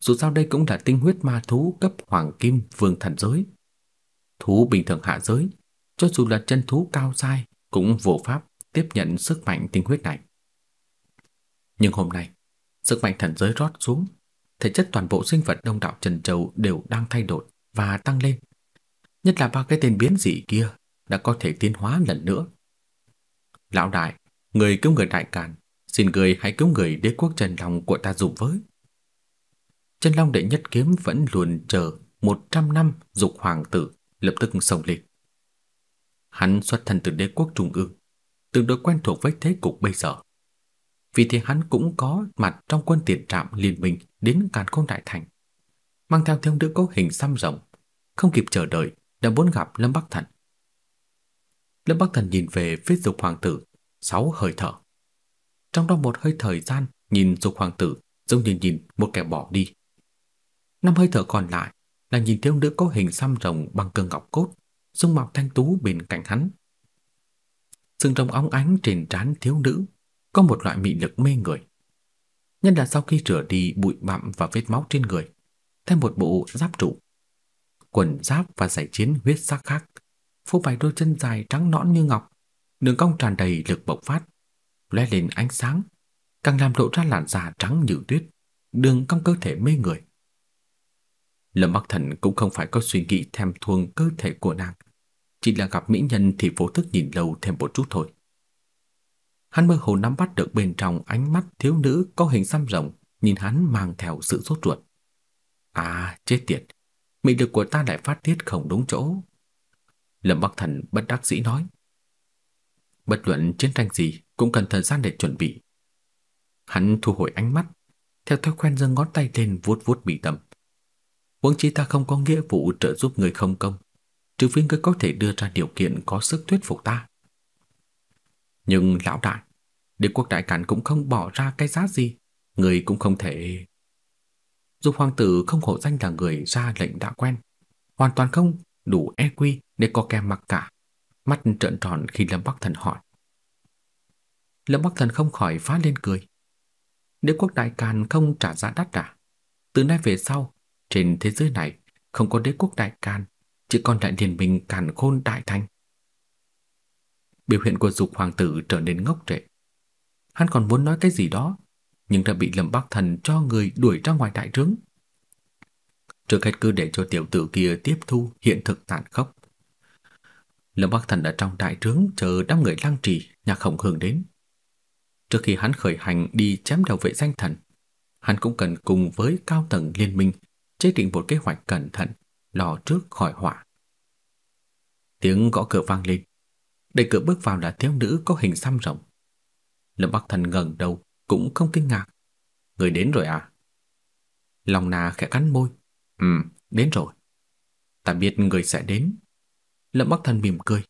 Dù sao đây cũng là tinh huyết ma thú cấp hoàng kim vương thần giới. Thú bình thường hạ giới, cho dù là chân thú cao sai cũng vô pháp tiếp nhận sức mạnh tinh huyết này. Nhưng hôm nay, sức mạnh thần giới rót xuống, thể chất toàn bộ sinh vật đông đảo trần châu đều đang thay đổi và tăng lên. Nhất là ba cái tên biến dị kia đã có thể tiến hóa lần nữa Lão đại, người cứu người đại càn, xin người hãy cứu người đế quốc Trần Long của ta giúp với. Trần Long đệ nhất kiếm vẫn luôn chờ 100 năm dục hoàng tử lập tức sông lên. Hắn xuất thân từ đế quốc trung ương, tương đối quen thuộc với thế cục bây giờ. Vì thế hắn cũng có mặt trong quân tiền trạm liên minh đến càn khôn đại thành. Mang theo thương đứa có hình xăm rộng, không kịp chờ đợi đã muốn gặp Lâm Bắc thành Lâm Bắc Thần nhìn về phía dục hoàng tử, sáu hơi thở. Trong đó một hơi thời gian nhìn dục hoàng tử giống như nhìn một kẻ bỏ đi. Năm hơi thở còn lại là nhìn thiếu nữ có hình xăm rồng bằng cương ngọc cốt, dung mạo thanh tú bên cạnh hắn. Sương trong óng ánh trên trán thiếu nữ có một loại mị lực mê người. nhất là sau khi rửa đi bụi bặm và vết máu trên người, thêm một bộ giáp trụ, quần giáp và giải chiến huyết sắc khác phô bày đôi chân dài trắng nõn như ngọc, đường cong tràn đầy lực bộc phát, lóe lên ánh sáng, càng làm lộ ra làn da trắng như tuyết, đường cong cơ thể mê người. Lâm Bắc Thần cũng không phải có suy nghĩ thèm thuồng cơ thể của nàng, chỉ là gặp mỹ nhân thì vô thức nhìn lâu thêm một chút thôi. Hắn mơ hồ nắm bắt được bên trong ánh mắt thiếu nữ có hình xăm rồng, nhìn hắn mang theo sự sốt ruột. À, chết tiệt, mị lực của ta lại phát tiết không đúng chỗ. Lâm Bắc Thần bất đắc dĩ nói. Bất luận chiến tranh gì cũng cần thời gian để chuẩn bị. Hắn thu hồi ánh mắt, theo thói quen giơ ngón tay lên vuốt vuốt bị tầm. Huống chi ta không có nghĩa vụ trợ giúp người không công, trừ phi ngươi có thể đưa ra điều kiện có sức thuyết phục ta. Nhưng lão đại, đế quốc đại cản cũng không bỏ ra cái giá gì, người cũng không thể... Dục hoàng tử không hổ danh là người ra lệnh đã quen, hoàn toàn không đủ EQ để có kèm mặc cả. Mắt trợn tròn khi Lâm Bắc Thần hỏi. Lâm Bắc Thần không khỏi phá lên cười. Đế quốc đại càn không trả giá đắt cả. À? Từ nay về sau, trên thế giới này không có đế quốc đại càn, chỉ còn lại liên minh càn khôn đại thanh Biểu hiện của dục hoàng tử trở nên ngốc trệ. Hắn còn muốn nói cái gì đó, nhưng đã bị Lâm Bắc Thần cho người đuổi ra ngoài đại trướng. Trước hết cứ để cho tiểu tử kia tiếp thu hiện thực tàn khốc. Lâm Bắc Thần ở trong đại trướng chờ đám người lang trì, nhà khổng hưởng đến. Trước khi hắn khởi hành đi chém đầu vệ danh thần, hắn cũng cần cùng với cao tầng liên minh chế định một kế hoạch cẩn thận, lo trước khỏi họa. Tiếng gõ cửa vang lên. Đẩy cửa bước vào là thiếu nữ có hình xăm rộng. Lâm Bắc Thần ngẩng đầu cũng không kinh ngạc. Người đến rồi à? Lòng nà khẽ cắn môi, Ừ, đến rồi. Ta biết người sẽ đến. Lâm Bắc Thần mỉm cười.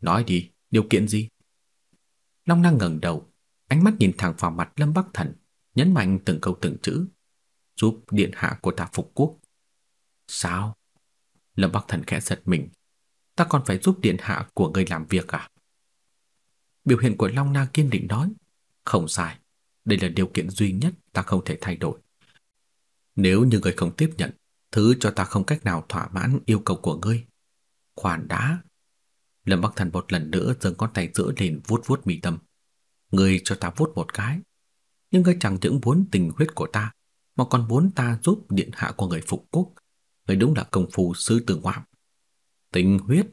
Nói đi, điều kiện gì? Long năng ngẩng đầu, ánh mắt nhìn thẳng vào mặt Lâm Bắc Thần, nhấn mạnh từng câu từng chữ. Giúp điện hạ của ta phục quốc. Sao? Lâm Bắc Thần khẽ giật mình. Ta còn phải giúp điện hạ của người làm việc à? Biểu hiện của Long Na kiên định nói. Không sai, đây là điều kiện duy nhất ta không thể thay đổi. Nếu như người không tiếp nhận, thứ cho ta không cách nào thỏa mãn yêu cầu của ngươi. Khoản đã. Lâm Bắc Thần một lần nữa giơ con tay giữa lên vuốt vuốt mi tâm. Ngươi cho ta vuốt một cái. Nhưng ngươi chẳng những muốn tình huyết của ta, mà còn muốn ta giúp điện hạ của người phục quốc. Ngươi đúng là công phu sư tử ngoạm. Tình huyết.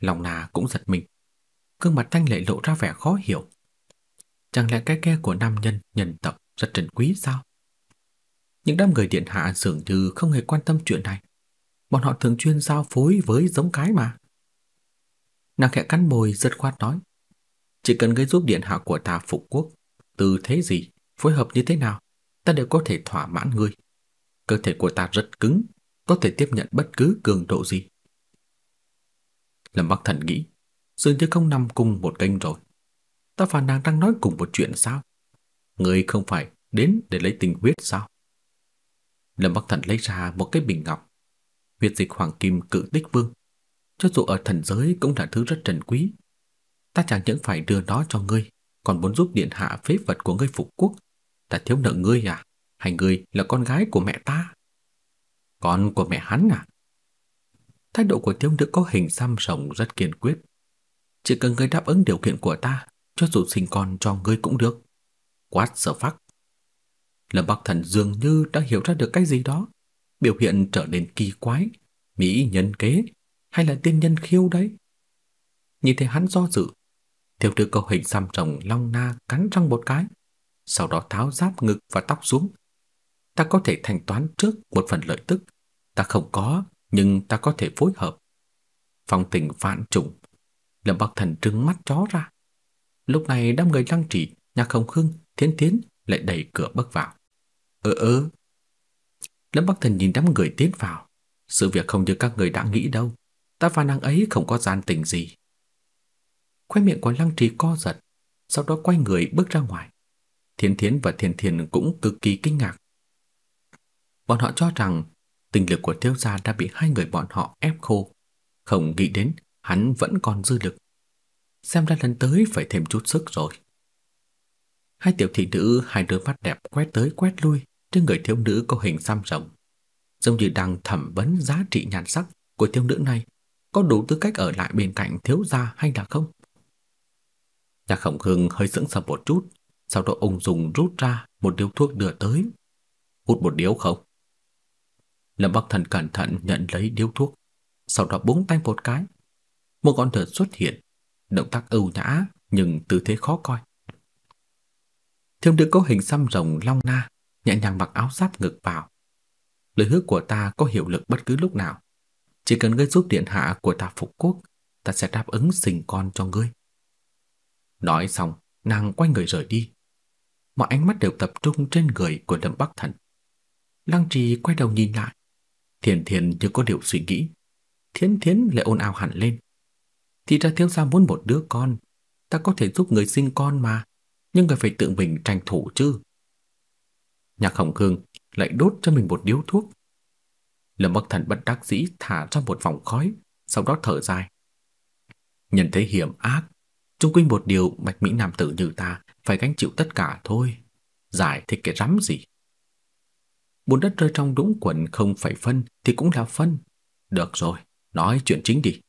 Lòng nà cũng giật mình. Cương mặt thanh lệ lộ ra vẻ khó hiểu. Chẳng lẽ cái ke của nam nhân nhân tộc rất trần quý sao? những đám người điện hạ dường như không hề quan tâm chuyện này. Bọn họ thường chuyên giao phối với giống cái mà. Nàng khẽ cắn môi rất khoát nói. Chỉ cần gây giúp điện hạ của ta phục quốc, từ thế gì, phối hợp như thế nào, ta đều có thể thỏa mãn ngươi. Cơ thể của ta rất cứng, có thể tiếp nhận bất cứ cường độ gì. Lâm Bắc Thần nghĩ, dường như không nằm cùng một kênh rồi. Ta và nàng đang nói cùng một chuyện sao? người không phải đến để lấy tình huyết sao? Lâm Bắc Thần lấy ra một cái bình ngọc, huyết dịch hoàng kim cự tích vương. Cho dù ở thần giới cũng là thứ rất trân quý. Ta chẳng những phải đưa nó cho ngươi, còn muốn giúp điện hạ phế vật của ngươi phục quốc. Ta thiếu nợ ngươi à? Hay ngươi là con gái của mẹ ta? Con của mẹ hắn à? Thái độ của thiếu nữ có hình xăm rồng rất kiên quyết. Chỉ cần ngươi đáp ứng điều kiện của ta, cho dù sinh con cho ngươi cũng được. Quát sở phắc. Lâm Bắc Thần dường như đã hiểu ra được cái gì đó, biểu hiện trở nên kỳ quái, mỹ nhân kế hay là tiên nhân khiêu đấy. Nhìn thấy hắn do dự, thiếu nữ cầu hình xăm trồng long na cắn răng một cái, sau đó tháo giáp ngực và tóc xuống. Ta có thể thanh toán trước một phần lợi tức, ta không có, nhưng ta có thể phối hợp. Phong tình vạn trùng, Lâm Bắc Thần trừng mắt chó ra. Lúc này đám người lăng trì, nhạc hồng khương, thiên tiến lại đẩy cửa bước vào. Ơ ơ. Ừ. Lâm Bắc Thần nhìn đám người tiến vào, sự việc không như các người đã nghĩ đâu, ta và nàng ấy không có gian tình gì. Khoe miệng của Lăng Trì co giật, sau đó quay người bước ra ngoài. Thiên Thiến và Thiên Thiền cũng cực kỳ kinh ngạc. Bọn họ cho rằng tình lực của thiếu gia đã bị hai người bọn họ ép khô, không nghĩ đến hắn vẫn còn dư lực. Xem ra lần tới phải thêm chút sức rồi. Hai tiểu thị nữ hai đứa mắt đẹp quét tới quét lui trên người thiếu nữ có hình xăm rồng. Giống như đang thẩm vấn giá trị nhan sắc của thiếu nữ này có đủ tư cách ở lại bên cạnh thiếu gia hay là không. Nhạc khổng hương hơi sững sờ một chút, sau đó ông dùng rút ra một điếu thuốc đưa tới. Hút một điếu không? Lâm Bắc Thần cẩn thận nhận lấy điếu thuốc, sau đó búng tay một cái. Một con thợ xuất hiện, động tác ưu nhã nhưng tư thế khó coi. Thiêm nữ có hình xăm rồng long na, nhẹ nhàng mặc áo giáp ngực vào. Lời hứa của ta có hiệu lực bất cứ lúc nào. Chỉ cần ngươi giúp điện hạ của ta phục quốc, ta sẽ đáp ứng sinh con cho ngươi. Nói xong, nàng quay người rời đi. Mọi ánh mắt đều tập trung trên người của Lâm Bắc Thần. Lăng trì quay đầu nhìn lại. Thiền thiền như có điều suy nghĩ. Thiến thiến lại ôn ào hẳn lên. Thì ra thiếu gia muốn một đứa con. Ta có thể giúp người sinh con mà nhưng người phải tự mình tranh thủ chứ. Nhạc Hồng Khương lại đốt cho mình một điếu thuốc. Lâm Bắc Thần bất đắc dĩ thả ra một vòng khói, sau đó thở dài. Nhận thấy hiểm ác, chung quanh một điều bạch mỹ nam tử như ta phải gánh chịu tất cả thôi. Giải thích cái rắm gì? Bùn đất rơi trong đũng quần không phải phân thì cũng là phân. Được rồi, nói chuyện chính đi.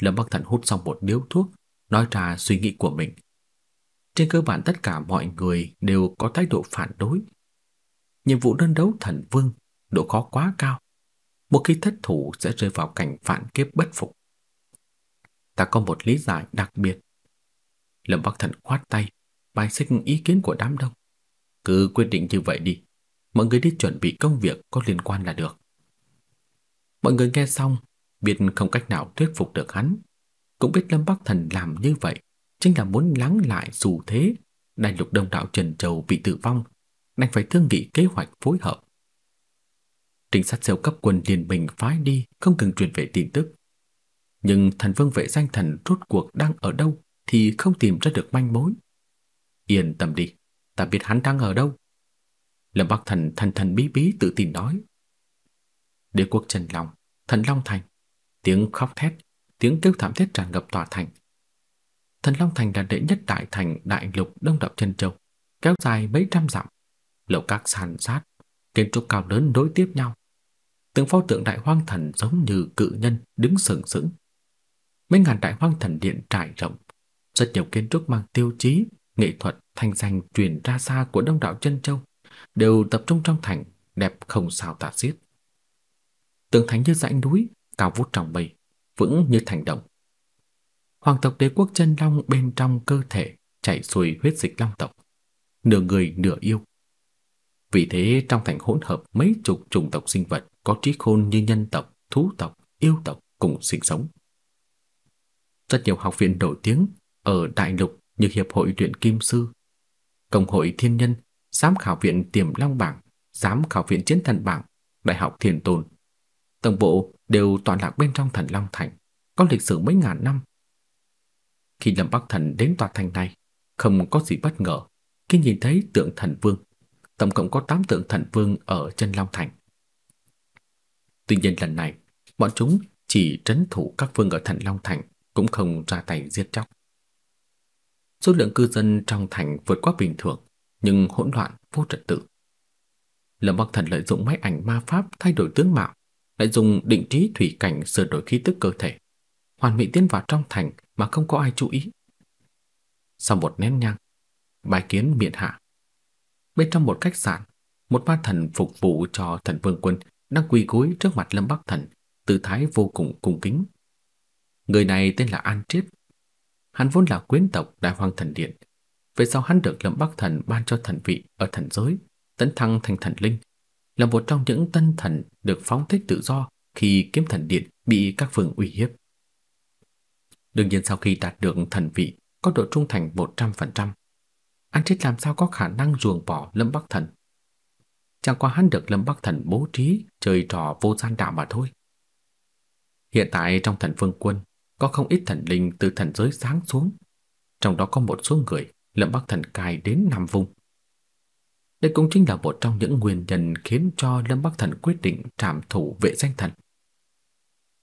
Lâm Bắc Thần hút xong một điếu thuốc, nói ra suy nghĩ của mình trên cơ bản tất cả mọi người đều có thái độ phản đối. Nhiệm vụ đơn đấu thần vương độ khó quá cao. Một khi thất thủ sẽ rơi vào cảnh phản kiếp bất phục. Ta có một lý giải đặc biệt. Lâm Bắc Thần khoát tay, bài xích ý kiến của đám đông. Cứ quyết định như vậy đi, mọi người đi chuẩn bị công việc có liên quan là được. Mọi người nghe xong, biết không cách nào thuyết phục được hắn, cũng biết Lâm Bắc Thần làm như vậy chính là muốn lắng lại dù thế đại lục đông đảo Trần Châu bị tử vong, đành phải thương nghị kế hoạch phối hợp. Trinh sát siêu cấp quân liên minh phái đi không cần truyền về tin tức. Nhưng thần vương vệ danh thần rốt cuộc đang ở đâu thì không tìm ra được manh mối. Yên tâm đi, ta biết hắn đang ở đâu. Lâm Bắc Thần thần thần bí bí tự tin nói. Đế quốc Trần Long, Thần Long Thành, tiếng khóc thét, tiếng kêu thảm thiết tràn ngập tòa thành. Thần Long Thành là đệ nhất đại thành đại lục Đông Đập Chân Châu, kéo dài mấy trăm dặm. lộ các sàn sát, kiến trúc cao lớn đối tiếp nhau. Từng pho tượng đại hoang thần giống như cự nhân đứng sừng sững. Mấy ngàn đại hoang thần điện trải rộng, rất nhiều kiến trúc mang tiêu chí, nghệ thuật thành danh truyền ra xa của Đông đảo Chân Châu đều tập trung trong thành, đẹp không sao tả xiết. Tường thành như dãy núi, cao vút trong mây, vững như thành động hoàng tộc đế quốc chân long bên trong cơ thể chảy xuôi huyết dịch long tộc, nửa người nửa yêu. Vì thế trong thành hỗn hợp mấy chục chủng tộc sinh vật có trí khôn như nhân tộc, thú tộc, yêu tộc cùng sinh sống. Rất nhiều học viện nổi tiếng ở đại lục như Hiệp hội luyện kim sư, Công hội thiên nhân, giám khảo viện tiềm long bảng, giám khảo viện chiến thần bảng, đại học thiền tôn. Tổng bộ đều tọa lạc bên trong thần long thành, có lịch sử mấy ngàn năm khi Lâm Bắc Thần đến tòa thành này, không có gì bất ngờ khi nhìn thấy tượng thần vương. Tổng cộng có 8 tượng thần vương ở chân Long Thành. Tuy nhiên lần này, bọn chúng chỉ trấn thủ các vương ở thần Long Thành, cũng không ra tay giết chóc. Số lượng cư dân trong thành vượt quá bình thường, nhưng hỗn loạn, vô trật tự. Lâm Bắc Thần lợi dụng máy ảnh ma pháp thay đổi tướng mạo, lại dùng định trí thủy cảnh sửa đổi khí tức cơ thể, hoàn mỹ tiến vào trong thành mà không có ai chú ý. Sau một nén nhang, bài kiến miện hạ. Bên trong một khách sạn, một ma thần phục vụ cho thần vương quân đang quỳ gối trước mặt Lâm Bắc Thần, tư thái vô cùng cung kính. Người này tên là An Triết. Hắn vốn là quyến tộc Đại Hoàng Thần Điện. Về sau hắn được Lâm Bắc Thần ban cho thần vị ở thần giới, tấn thăng thành thần linh, là một trong những tân thần được phóng thích tự do khi kiếm thần điện bị các phường uy hiếp. Đương nhiên sau khi đạt được thần vị có độ trung thành 100%, An chết làm sao có khả năng ruồng bỏ Lâm Bắc Thần. Chẳng qua hắn được Lâm Bắc Thần bố trí chơi trò vô gian đạo mà thôi. Hiện tại trong thần phương quân có không ít thần linh từ thần giới sáng xuống, trong đó có một số người Lâm Bắc Thần cài đến nằm vùng. Đây cũng chính là một trong những nguyên nhân khiến cho Lâm Bắc Thần quyết định trảm thủ vệ danh thần.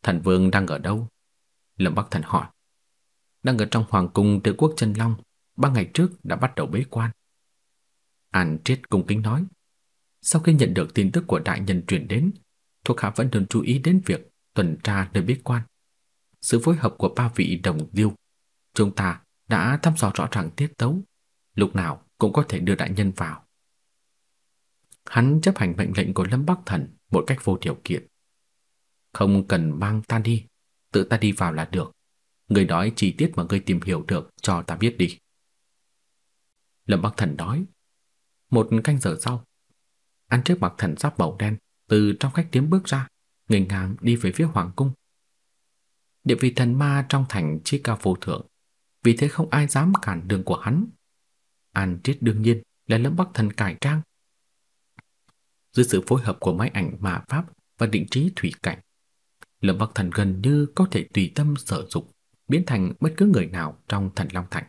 Thần vương đang ở đâu? Lâm Bắc Thần hỏi đang ở trong hoàng cung đế quốc Trần Long ba ngày trước đã bắt đầu bế quan. An Triết cung kính nói, sau khi nhận được tin tức của đại nhân truyền đến, thuộc hạ vẫn luôn chú ý đến việc tuần tra nơi bế quan. Sự phối hợp của ba vị đồng liêu, chúng ta đã thăm dò rõ ràng tiết tấu, lúc nào cũng có thể đưa đại nhân vào. Hắn chấp hành mệnh lệnh của Lâm Bắc Thần một cách vô điều kiện. Không cần mang ta đi, tự ta đi vào là được người nói chi tiết mà ngươi tìm hiểu được cho ta biết đi. Lâm Bắc Thần nói. Một canh giờ sau, ăn trước mặc thần giáp bầu đen từ trong khách điếm bước ra, người ngang đi về phía hoàng cung. Địa vị thần ma trong thành chi cao vô thượng, vì thế không ai dám cản đường của hắn. An Triết đương nhiên là Lâm Bắc Thần cải trang. Dưới sự phối hợp của máy ảnh mạ pháp và định trí thủy cảnh, Lâm Bắc Thần gần như có thể tùy tâm sở dụng biến thành bất cứ người nào trong Thần Long Thành.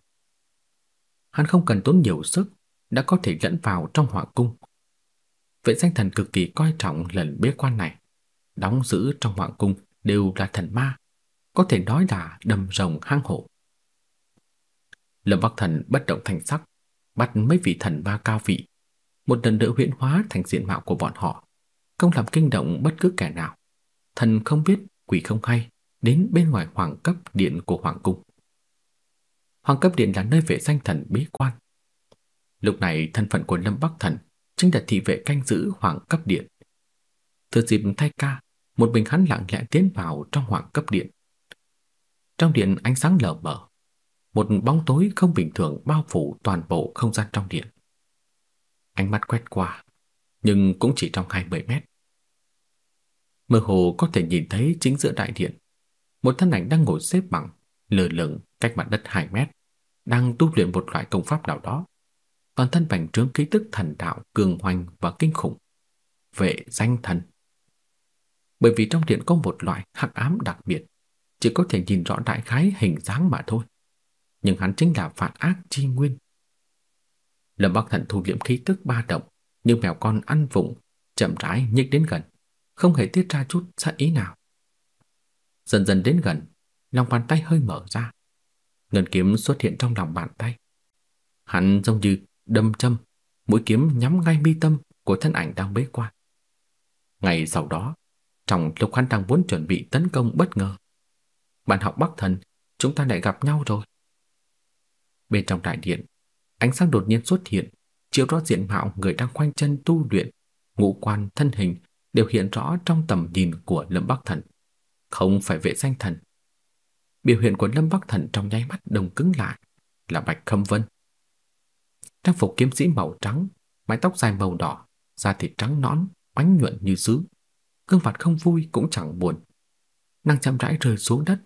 Hắn không cần tốn nhiều sức đã có thể lẫn vào trong hoàng cung. Vệ danh thần cực kỳ coi trọng lần bế quan này. Đóng giữ trong hoàng cung đều là thần ma, có thể nói là đầm rồng hang hổ. Lâm Bắc Thần bất động thành sắc, bắt mấy vị thần ma cao vị, một lần nữa huyễn hóa thành diện mạo của bọn họ, không làm kinh động bất cứ kẻ nào. Thần không biết, quỷ không hay, đến bên ngoài hoàng cấp điện của hoàng cung. Hoàng cấp điện là nơi vệ danh thần bí quan. Lúc này thân phận của Lâm Bắc Thần chính là thị vệ canh giữ hoàng cấp điện. Từ dịp thay ca, một mình hắn lặng lẽ tiến vào trong hoàng cấp điện. Trong điện ánh sáng lờ mờ, một bóng tối không bình thường bao phủ toàn bộ không gian trong điện. Ánh mắt quét qua, nhưng cũng chỉ trong 20 mét. Mơ hồ có thể nhìn thấy chính giữa đại điện một thân ảnh đang ngồi xếp bằng, lơ lửng cách mặt đất 2 mét, đang tu luyện một loại công pháp nào đó. Toàn thân bành trướng khí tức thần đạo cường hoành và kinh khủng. Vệ danh thần. Bởi vì trong điện có một loại hắc ám đặc biệt, chỉ có thể nhìn rõ đại khái hình dáng mà thôi. Nhưng hắn chính là phản ác chi nguyên. Lâm Bắc Thần thu liễm khí tức ba động, như mèo con ăn vụng, chậm rãi nhích đến gần, không hề tiết ra chút sát ý nào dần dần đến gần, lòng bàn tay hơi mở ra. Ngân kiếm xuất hiện trong lòng bàn tay. Hắn giống như đâm châm, mũi kiếm nhắm ngay mi tâm của thân ảnh đang bế quan. Ngày sau đó, trong lúc hắn đang muốn chuẩn bị tấn công bất ngờ, bạn học Bắc Thần, chúng ta lại gặp nhau rồi. Bên trong đại điện, ánh sáng đột nhiên xuất hiện, chiếu rõ diện mạo người đang khoanh chân tu luyện, ngũ quan thân hình đều hiện rõ trong tầm nhìn của Lâm Bắc Thần không phải vệ danh thần. Biểu hiện của Lâm Bắc Thần trong nháy mắt đồng cứng lại là Bạch Khâm Vân. Trang phục kiếm sĩ màu trắng, mái tóc dài màu đỏ, da thịt trắng nõn, bánh nhuận như sứ. Cương mặt không vui cũng chẳng buồn. Nàng chậm rãi rơi xuống đất.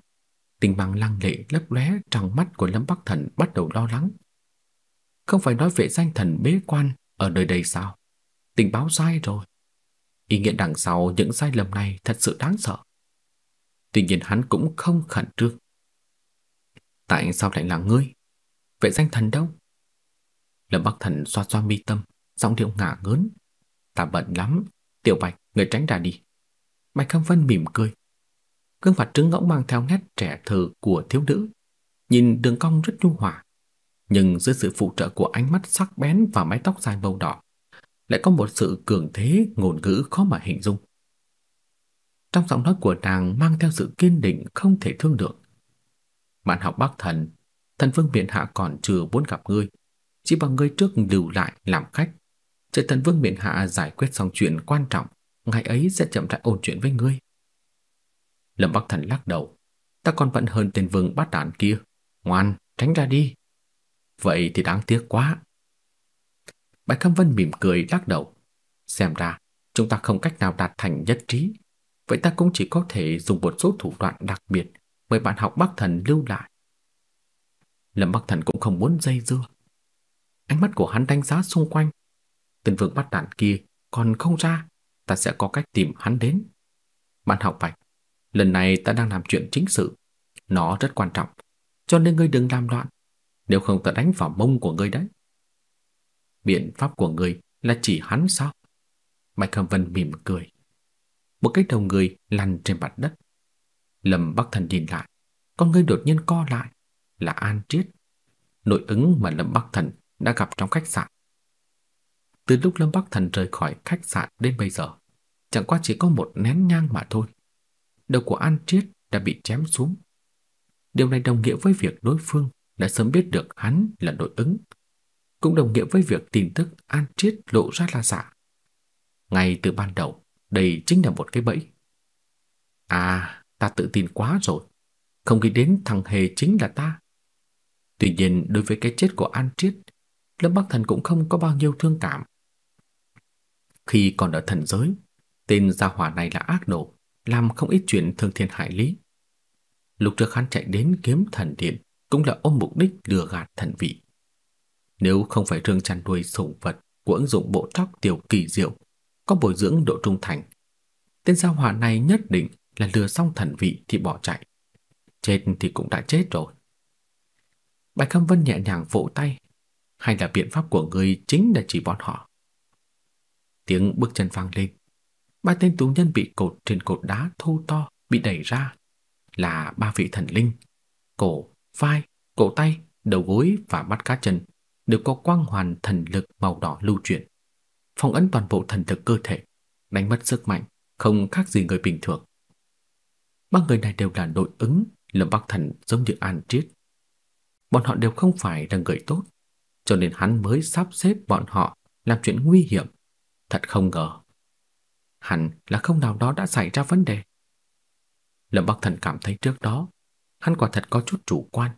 Tình bằng lăng lệ lấp lóe trong mắt của Lâm Bắc Thần bắt đầu lo lắng. Không phải nói vệ danh thần bế quan ở nơi đây sao? Tình báo sai rồi. Ý nghĩa đằng sau những sai lầm này thật sự đáng sợ. Tuy nhiên hắn cũng không khẩn trương. Tại sao lại là ngươi? Vậy danh thần đâu? Lâm Bắc Thần xoa xoa mi tâm, giọng điệu ngả ngớn. Ta bận lắm, tiểu bạch, người tránh ra đi. Bạch Khâm Vân mỉm cười. Gương mặt trứng ngỗng mang theo nét trẻ thơ của thiếu nữ. Nhìn đường cong rất nhu hòa. Nhưng dưới sự phụ trợ của ánh mắt sắc bén và mái tóc dài màu đỏ, lại có một sự cường thế ngôn ngữ khó mà hình dung. Trong giọng nói của nàng mang theo sự kiên định không thể thương lượng. Bạn học bác thần, thần vương miện hạ còn chưa muốn gặp ngươi. Chỉ bằng ngươi trước lưu lại làm khách. Chờ thần vương miện hạ giải quyết xong chuyện quan trọng, ngày ấy sẽ chậm rãi ôn chuyện với ngươi. Lâm bác Thần lắc đầu. Ta còn vận hơn tên vương bát đản kia. Ngoan, tránh ra đi. Vậy thì đáng tiếc quá. Bạch Khâm Vân mỉm cười lắc đầu. Xem ra, chúng ta không cách nào đạt thành nhất trí. Vậy ta cũng chỉ có thể dùng một số thủ đoạn đặc biệt mời bạn học Bắc Thần lưu lại. Lâm Bắc Thần cũng không muốn dây dưa. Ánh mắt của hắn đánh giá xung quanh. Tên vương bắt đạn kia còn không ra, ta sẽ có cách tìm hắn đến. Bạn học Bạch, lần này ta đang làm chuyện chính sự. Nó rất quan trọng, cho nên ngươi đừng làm loạn. Nếu không ta đánh vào mông của ngươi đấy. Biện pháp của ngươi là chỉ hắn sao? Bạch Hầm Vân mỉm cười một cái đầu người lăn trên mặt đất. Lâm Bắc Thần nhìn lại, con người đột nhiên co lại, là An Triết, nội ứng mà Lâm Bắc Thần đã gặp trong khách sạn. Từ lúc Lâm Bắc Thần rời khỏi khách sạn đến bây giờ, chẳng qua chỉ có một nén nhang mà thôi. Đầu của An Triết đã bị chém xuống. Điều này đồng nghĩa với việc đối phương đã sớm biết được hắn là nội ứng, cũng đồng nghĩa với việc tin tức An Triết lộ ra là giả. Ngay từ ban đầu, đây chính là một cái bẫy. À, ta tự tin quá rồi. Không nghĩ đến thằng Hề chính là ta. Tuy nhiên đối với cái chết của An Triết, Lâm Bắc Thần cũng không có bao nhiêu thương cảm. Khi còn ở thần giới, tên gia hỏa này là ác đồ, làm không ít chuyện thương thiên hại lý. Lúc trước hắn chạy đến kiếm thần điện cũng là ôm mục đích lừa gạt thần vị. Nếu không phải thương chăn nuôi sủng vật của ứng dụng bộ tóc tiểu kỳ diệu, có bồi dưỡng độ trung thành. Tên gia hỏa này nhất định là lừa xong thần vị thì bỏ chạy. Chết thì cũng đã chết rồi. Bạch Khâm Vân nhẹ nhàng vỗ tay, hay là biện pháp của người chính là chỉ bọn họ. Tiếng bước chân vang lên. Ba tên tù nhân bị cột trên cột đá thô to bị đẩy ra là ba vị thần linh. Cổ, vai, cổ tay, đầu gối và mắt cá chân đều có quang hoàn thần lực màu đỏ lưu chuyển phong ấn toàn bộ thần thực cơ thể, đánh mất sức mạnh, không khác gì người bình thường. Ba người này đều là nội ứng, Lâm Bắc Thần giống như An Triết. Bọn họ đều không phải là người tốt, cho nên hắn mới sắp xếp bọn họ làm chuyện nguy hiểm. Thật không ngờ. Hẳn là không nào đó đã xảy ra vấn đề. Lâm Bắc Thần cảm thấy trước đó, hắn quả thật có chút chủ quan.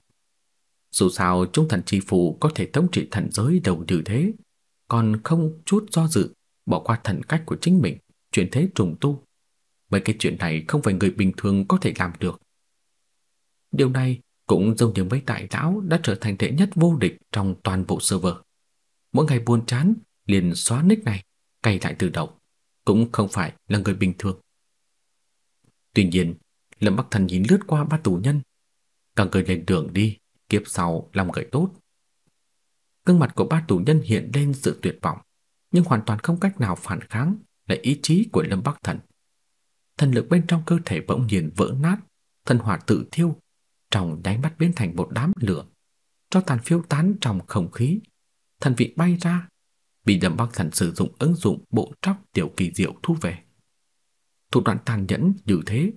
Dù sao chúng thần chi phủ có thể thống trị thần giới đầu như thế, còn không chút do dự bỏ qua thần cách của chính mình, chuyển thế trùng tu. Mấy cái chuyện này không phải người bình thường có thể làm được. Điều này cũng giống như mấy đại lão đã trở thành đệ nhất vô địch trong toàn bộ server. Mỗi ngày buồn chán liền xóa nick này, cày lại từ đầu, cũng không phải là người bình thường. Tuy nhiên, Lâm Bắc Thần nhìn lướt qua ba tù nhân, càng cười lên đường đi, kiếp sau làm người tốt, Gương mặt của ba tù nhân hiện lên sự tuyệt vọng, nhưng hoàn toàn không cách nào phản kháng lại ý chí của Lâm Bắc Thần. Thần lực bên trong cơ thể bỗng nhiên vỡ nát, thân hỏa tự thiêu, trong nháy mắt biến thành một đám lửa, cho tàn phiêu tán trong không khí. Thần vị bay ra, bị Lâm Bắc Thần sử dụng ứng dụng bộ tróc tiểu kỳ diệu thu về. Thủ đoạn tàn nhẫn như thế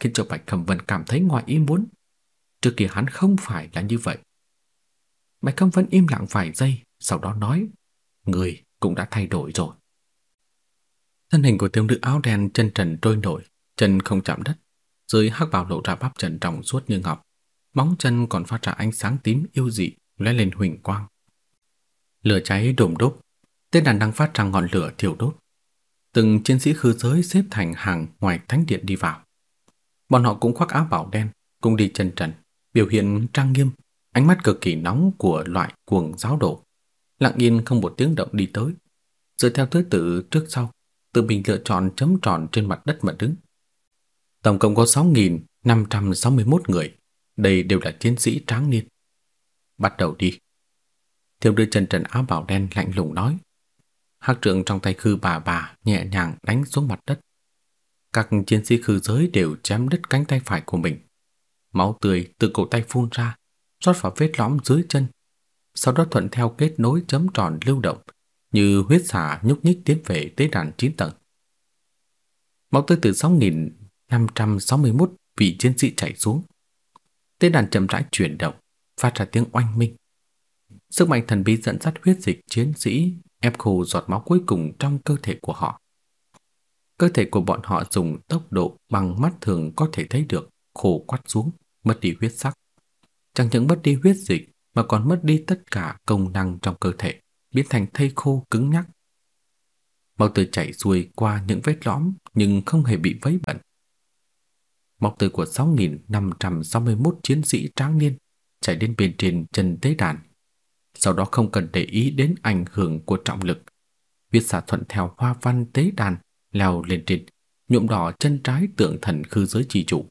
khiến cho Bạch Khẩm Vân cảm thấy ngoài ý muốn. Trước kia hắn không phải là như vậy bạch Khâm Vân im lặng vài giây, sau đó nói, người cũng đã thay đổi rồi. Thân hình của thiếu nữ áo đen chân trần trôi nổi, chân không chạm đất, dưới hắc bào lộ ra bắp chân trong suốt như ngọc, móng chân còn phát ra ánh sáng tím yêu dị lóe lên huỳnh quang. Lửa cháy đồm đốt, tên đàn đang phát ra ngọn lửa thiêu đốt. Từng chiến sĩ khư giới xếp thành hàng ngoài thánh điện đi vào. Bọn họ cũng khoác áo bảo đen, cũng đi chân trần, biểu hiện trang nghiêm ánh mắt cực kỳ nóng của loại cuồng giáo đồ, lặng yên không một tiếng động đi tới, Dựa theo thứ tự trước sau, tự mình lựa chọn chấm tròn trên mặt đất mà đứng. Tổng cộng có sáu sáu nghìn năm trăm mươi 561 người, đây đều là chiến sĩ tráng niên. Bắt đầu đi. Thiêu đưa chân trần áo bảo đen lạnh lùng nói. Hắc trượng trong tay khư bà bà nhẹ nhàng đánh xuống mặt đất. Các chiến sĩ khư giới đều chém đứt cánh tay phải của mình. Máu tươi từ cổ tay phun ra rót vào vết lõm dưới chân, sau đó thuận theo kết nối chấm tròn lưu động như huyết xả nhúc nhích tiến về tới đàn 9 tầng. Máu tươi từ 6561 vị chiến sĩ chảy xuống. Tế đàn chậm rãi chuyển động, phát ra tiếng oanh minh. Sức mạnh thần bí dẫn dắt huyết dịch chiến sĩ ép khô giọt máu cuối cùng trong cơ thể của họ. Cơ thể của bọn họ dùng tốc độ bằng mắt thường có thể thấy được khổ quắt xuống, mất đi huyết sắc chẳng những mất đi huyết dịch mà còn mất đi tất cả công năng trong cơ thể, biến thành thây khô cứng nhắc. Máu tươi chảy xuôi qua những vết lõm nhưng không hề bị vấy bẩn. Máu tươi của 6.561 chiến sĩ tráng niên chạy đến bên trên chân tế đàn. Sau đó không cần để ý đến ảnh hưởng của trọng lực. Viết xả thuận theo hoa văn tế đàn leo lên trên, nhuộm đỏ chân trái tượng thần khư giới trì chủ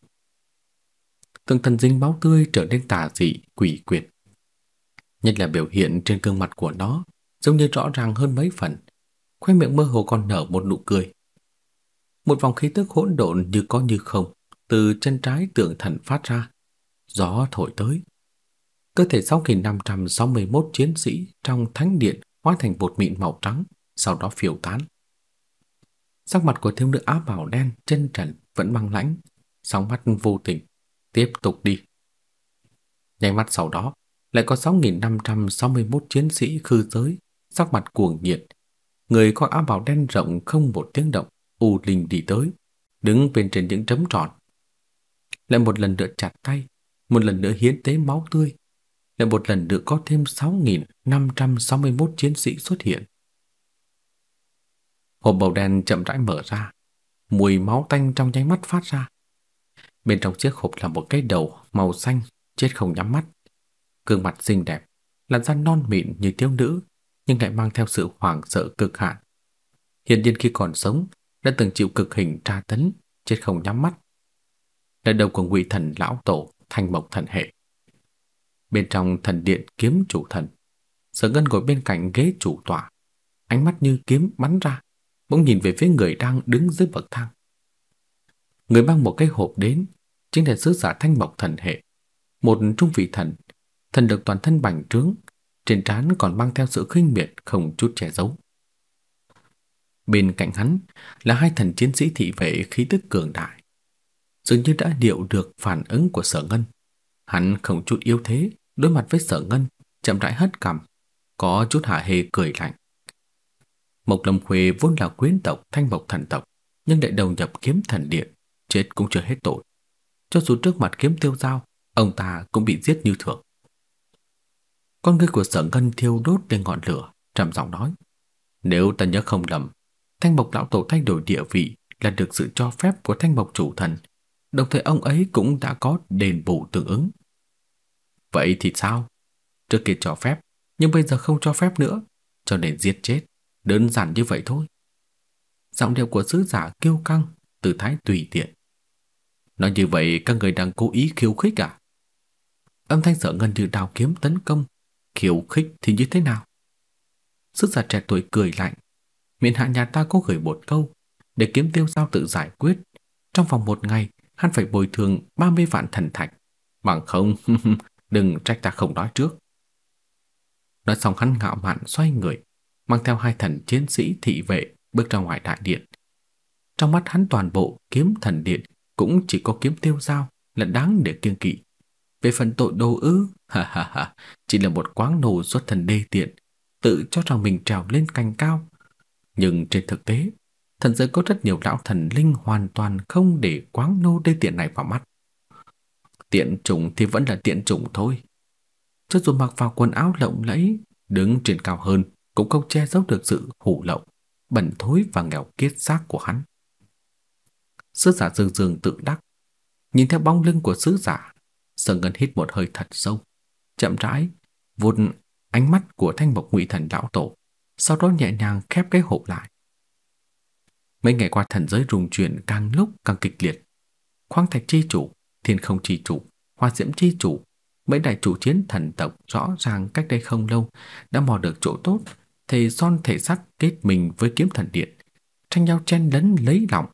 từng thần dính máu tươi trở nên tà dị, quỷ quyệt. Nhất là biểu hiện trên gương mặt của nó giống như rõ ràng hơn mấy phần, khóe miệng mơ hồ còn nở một nụ cười. Một vòng khí tức hỗn độn như có như không từ chân trái tượng thần phát ra, gió thổi tới. Cơ thể 6561 chiến sĩ trong thánh điện hóa thành bột mịn màu trắng, sau đó phiêu tán. Sắc mặt của thiếu nữ áo bào đen chân trần vẫn băng lãnh, sóng mắt vô tình tiếp tục đi. Nháy mắt sau đó, lại có 6561 chiến sĩ khư giới, sắc mặt cuồng nhiệt. Người có áo bào đen rộng không một tiếng động, u linh đi tới, đứng bên trên những chấm tròn. Lại một lần nữa chặt tay, một lần nữa hiến tế máu tươi, lại một lần nữa có thêm 6561 chiến sĩ xuất hiện. Hộp bầu đen chậm rãi mở ra, mùi máu tanh trong nháy mắt phát ra. Bên trong chiếc hộp là một cái đầu màu xanh, chết không nhắm mắt. Gương mặt xinh đẹp, làn da non mịn như thiếu nữ, nhưng lại mang theo sự hoảng sợ cực hạn. Hiển nhiên khi còn sống, đã từng chịu cực hình tra tấn, chết không nhắm mắt. Là đầu của Ngụy Thần lão tổ Thanh Mộc thần hệ. Bên trong thần điện kiếm chủ thần, Sở Ngân ngồi bên cạnh ghế chủ tọa, ánh mắt như kiếm bắn ra, bỗng nhìn về phía người đang đứng dưới bậc thang. Người mang một cái hộp đến, chính là sứ giả thanh mộc thần hệ, một trung vị thần, thần được toàn thân bành trướng, trên trán còn mang theo sự khinh miệt không chút che giấu. Bên cạnh hắn là hai thần chiến sĩ thị vệ khí tức cường đại. Dường như đã điều được phản ứng của sở ngân. Hắn không chút yếu thế, đối mặt với sở ngân, chậm rãi hất cằm, có chút hạ hề cười lạnh. Mộc Lâm Khuê vốn là quyến tộc thanh mộc thần tộc, nhưng lại đầu nhập kiếm thần điện, chết cũng chưa hết tội cho dù trước mặt kiếm tiêu dao, ông ta cũng bị giết như thường. Con ngươi của sở ngân thiêu đốt lên ngọn lửa, trầm giọng nói. Nếu ta nhớ không lầm, thanh mộc lão tổ thay đổi địa vị là được sự cho phép của thanh mộc chủ thần. Đồng thời ông ấy cũng đã có đền bù tương ứng. Vậy thì sao? Trước kia cho phép, nhưng bây giờ không cho phép nữa, cho nên giết chết. Đơn giản như vậy thôi. Giọng điệu của sứ giả kiêu căng, từ thái tùy tiện, Nói như vậy các người đang cố ý khiêu khích à? Âm thanh sợ ngân như đào kiếm tấn công, khiêu khích thì như thế nào? Sức giả trẻ tuổi cười lạnh, miền hạ nhà ta có gửi một câu, để kiếm tiêu giao tự giải quyết. Trong vòng một ngày, hắn phải bồi thường 30 vạn thần thạch, bằng không đừng trách ta không nói trước. Nói xong hắn ngạo mạn xoay người, mang theo hai thần chiến sĩ thị vệ bước ra ngoài đại điện. Trong mắt hắn toàn bộ kiếm thần điện cũng chỉ có kiếm tiêu dao là đáng để kiêng kỵ. Về phần tội đồ ư, ha ha ha, chỉ là một quáng nổ xuất thần đê tiện, tự cho rằng mình trèo lên cành cao. Nhưng trên thực tế, thần giới có rất nhiều lão thần linh hoàn toàn không để quáng nô đê tiện này vào mắt. Tiện trùng thì vẫn là tiện trùng thôi. Cho dù mặc vào quần áo lộng lẫy, đứng trên cao hơn cũng không che giấu được sự hủ lậu, bẩn thối và nghèo kiết xác của hắn sứ giả Dương Dương tự đắc. Nhìn theo bóng lưng của sứ giả, Sở Ngân hít một hơi thật sâu, chậm rãi vuốt ánh mắt của Thanh Mộc Ngụy Thần lão tổ, sau đó nhẹ nhàng khép cái hộp lại. Mấy ngày qua thần giới rùng chuyển càng lúc càng kịch liệt. Khoáng thạch chi chủ, thiên không chi chủ, hoa diễm chi chủ, mấy đại chủ chiến thần tộc rõ ràng cách đây không lâu đã mò được chỗ tốt, thề son thể sắt kết mình với kiếm thần điện, tranh nhau chen lấn lấy lòng,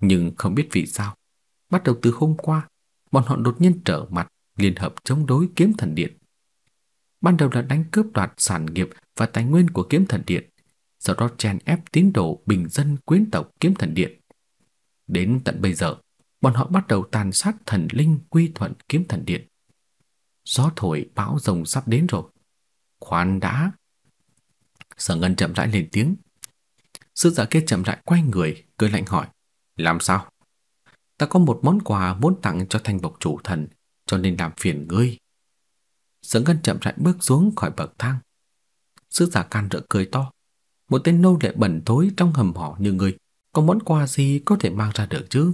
nhưng không biết vì sao, bắt đầu từ hôm qua, bọn họ đột nhiên trở mặt, liên hợp chống đối kiếm thần điện. Ban đầu là đánh cướp đoạt sản nghiệp và tài nguyên của kiếm thần điện, sau đó chèn ép tín đồ bình dân quyến tộc kiếm thần điện. Đến tận bây giờ, bọn họ bắt đầu tàn sát thần linh quy thuận kiếm thần điện. Gió thổi bão rồng sắp đến rồi. Khoan đã. Sở Ngân chậm rãi lên tiếng. Sư giả kia chậm rãi quay người, cười lạnh hỏi. Làm sao? Ta có một món quà muốn tặng cho thanh bộc chủ thần, cho nên làm phiền ngươi. Sở Ngân chậm rãi bước xuống khỏi bậc thang. Sứ giả can rỡ cười to. Một tên nô lệ bẩn thối trong hầm hỏ như ngươi, có món quà gì có thể mang ra được chứ?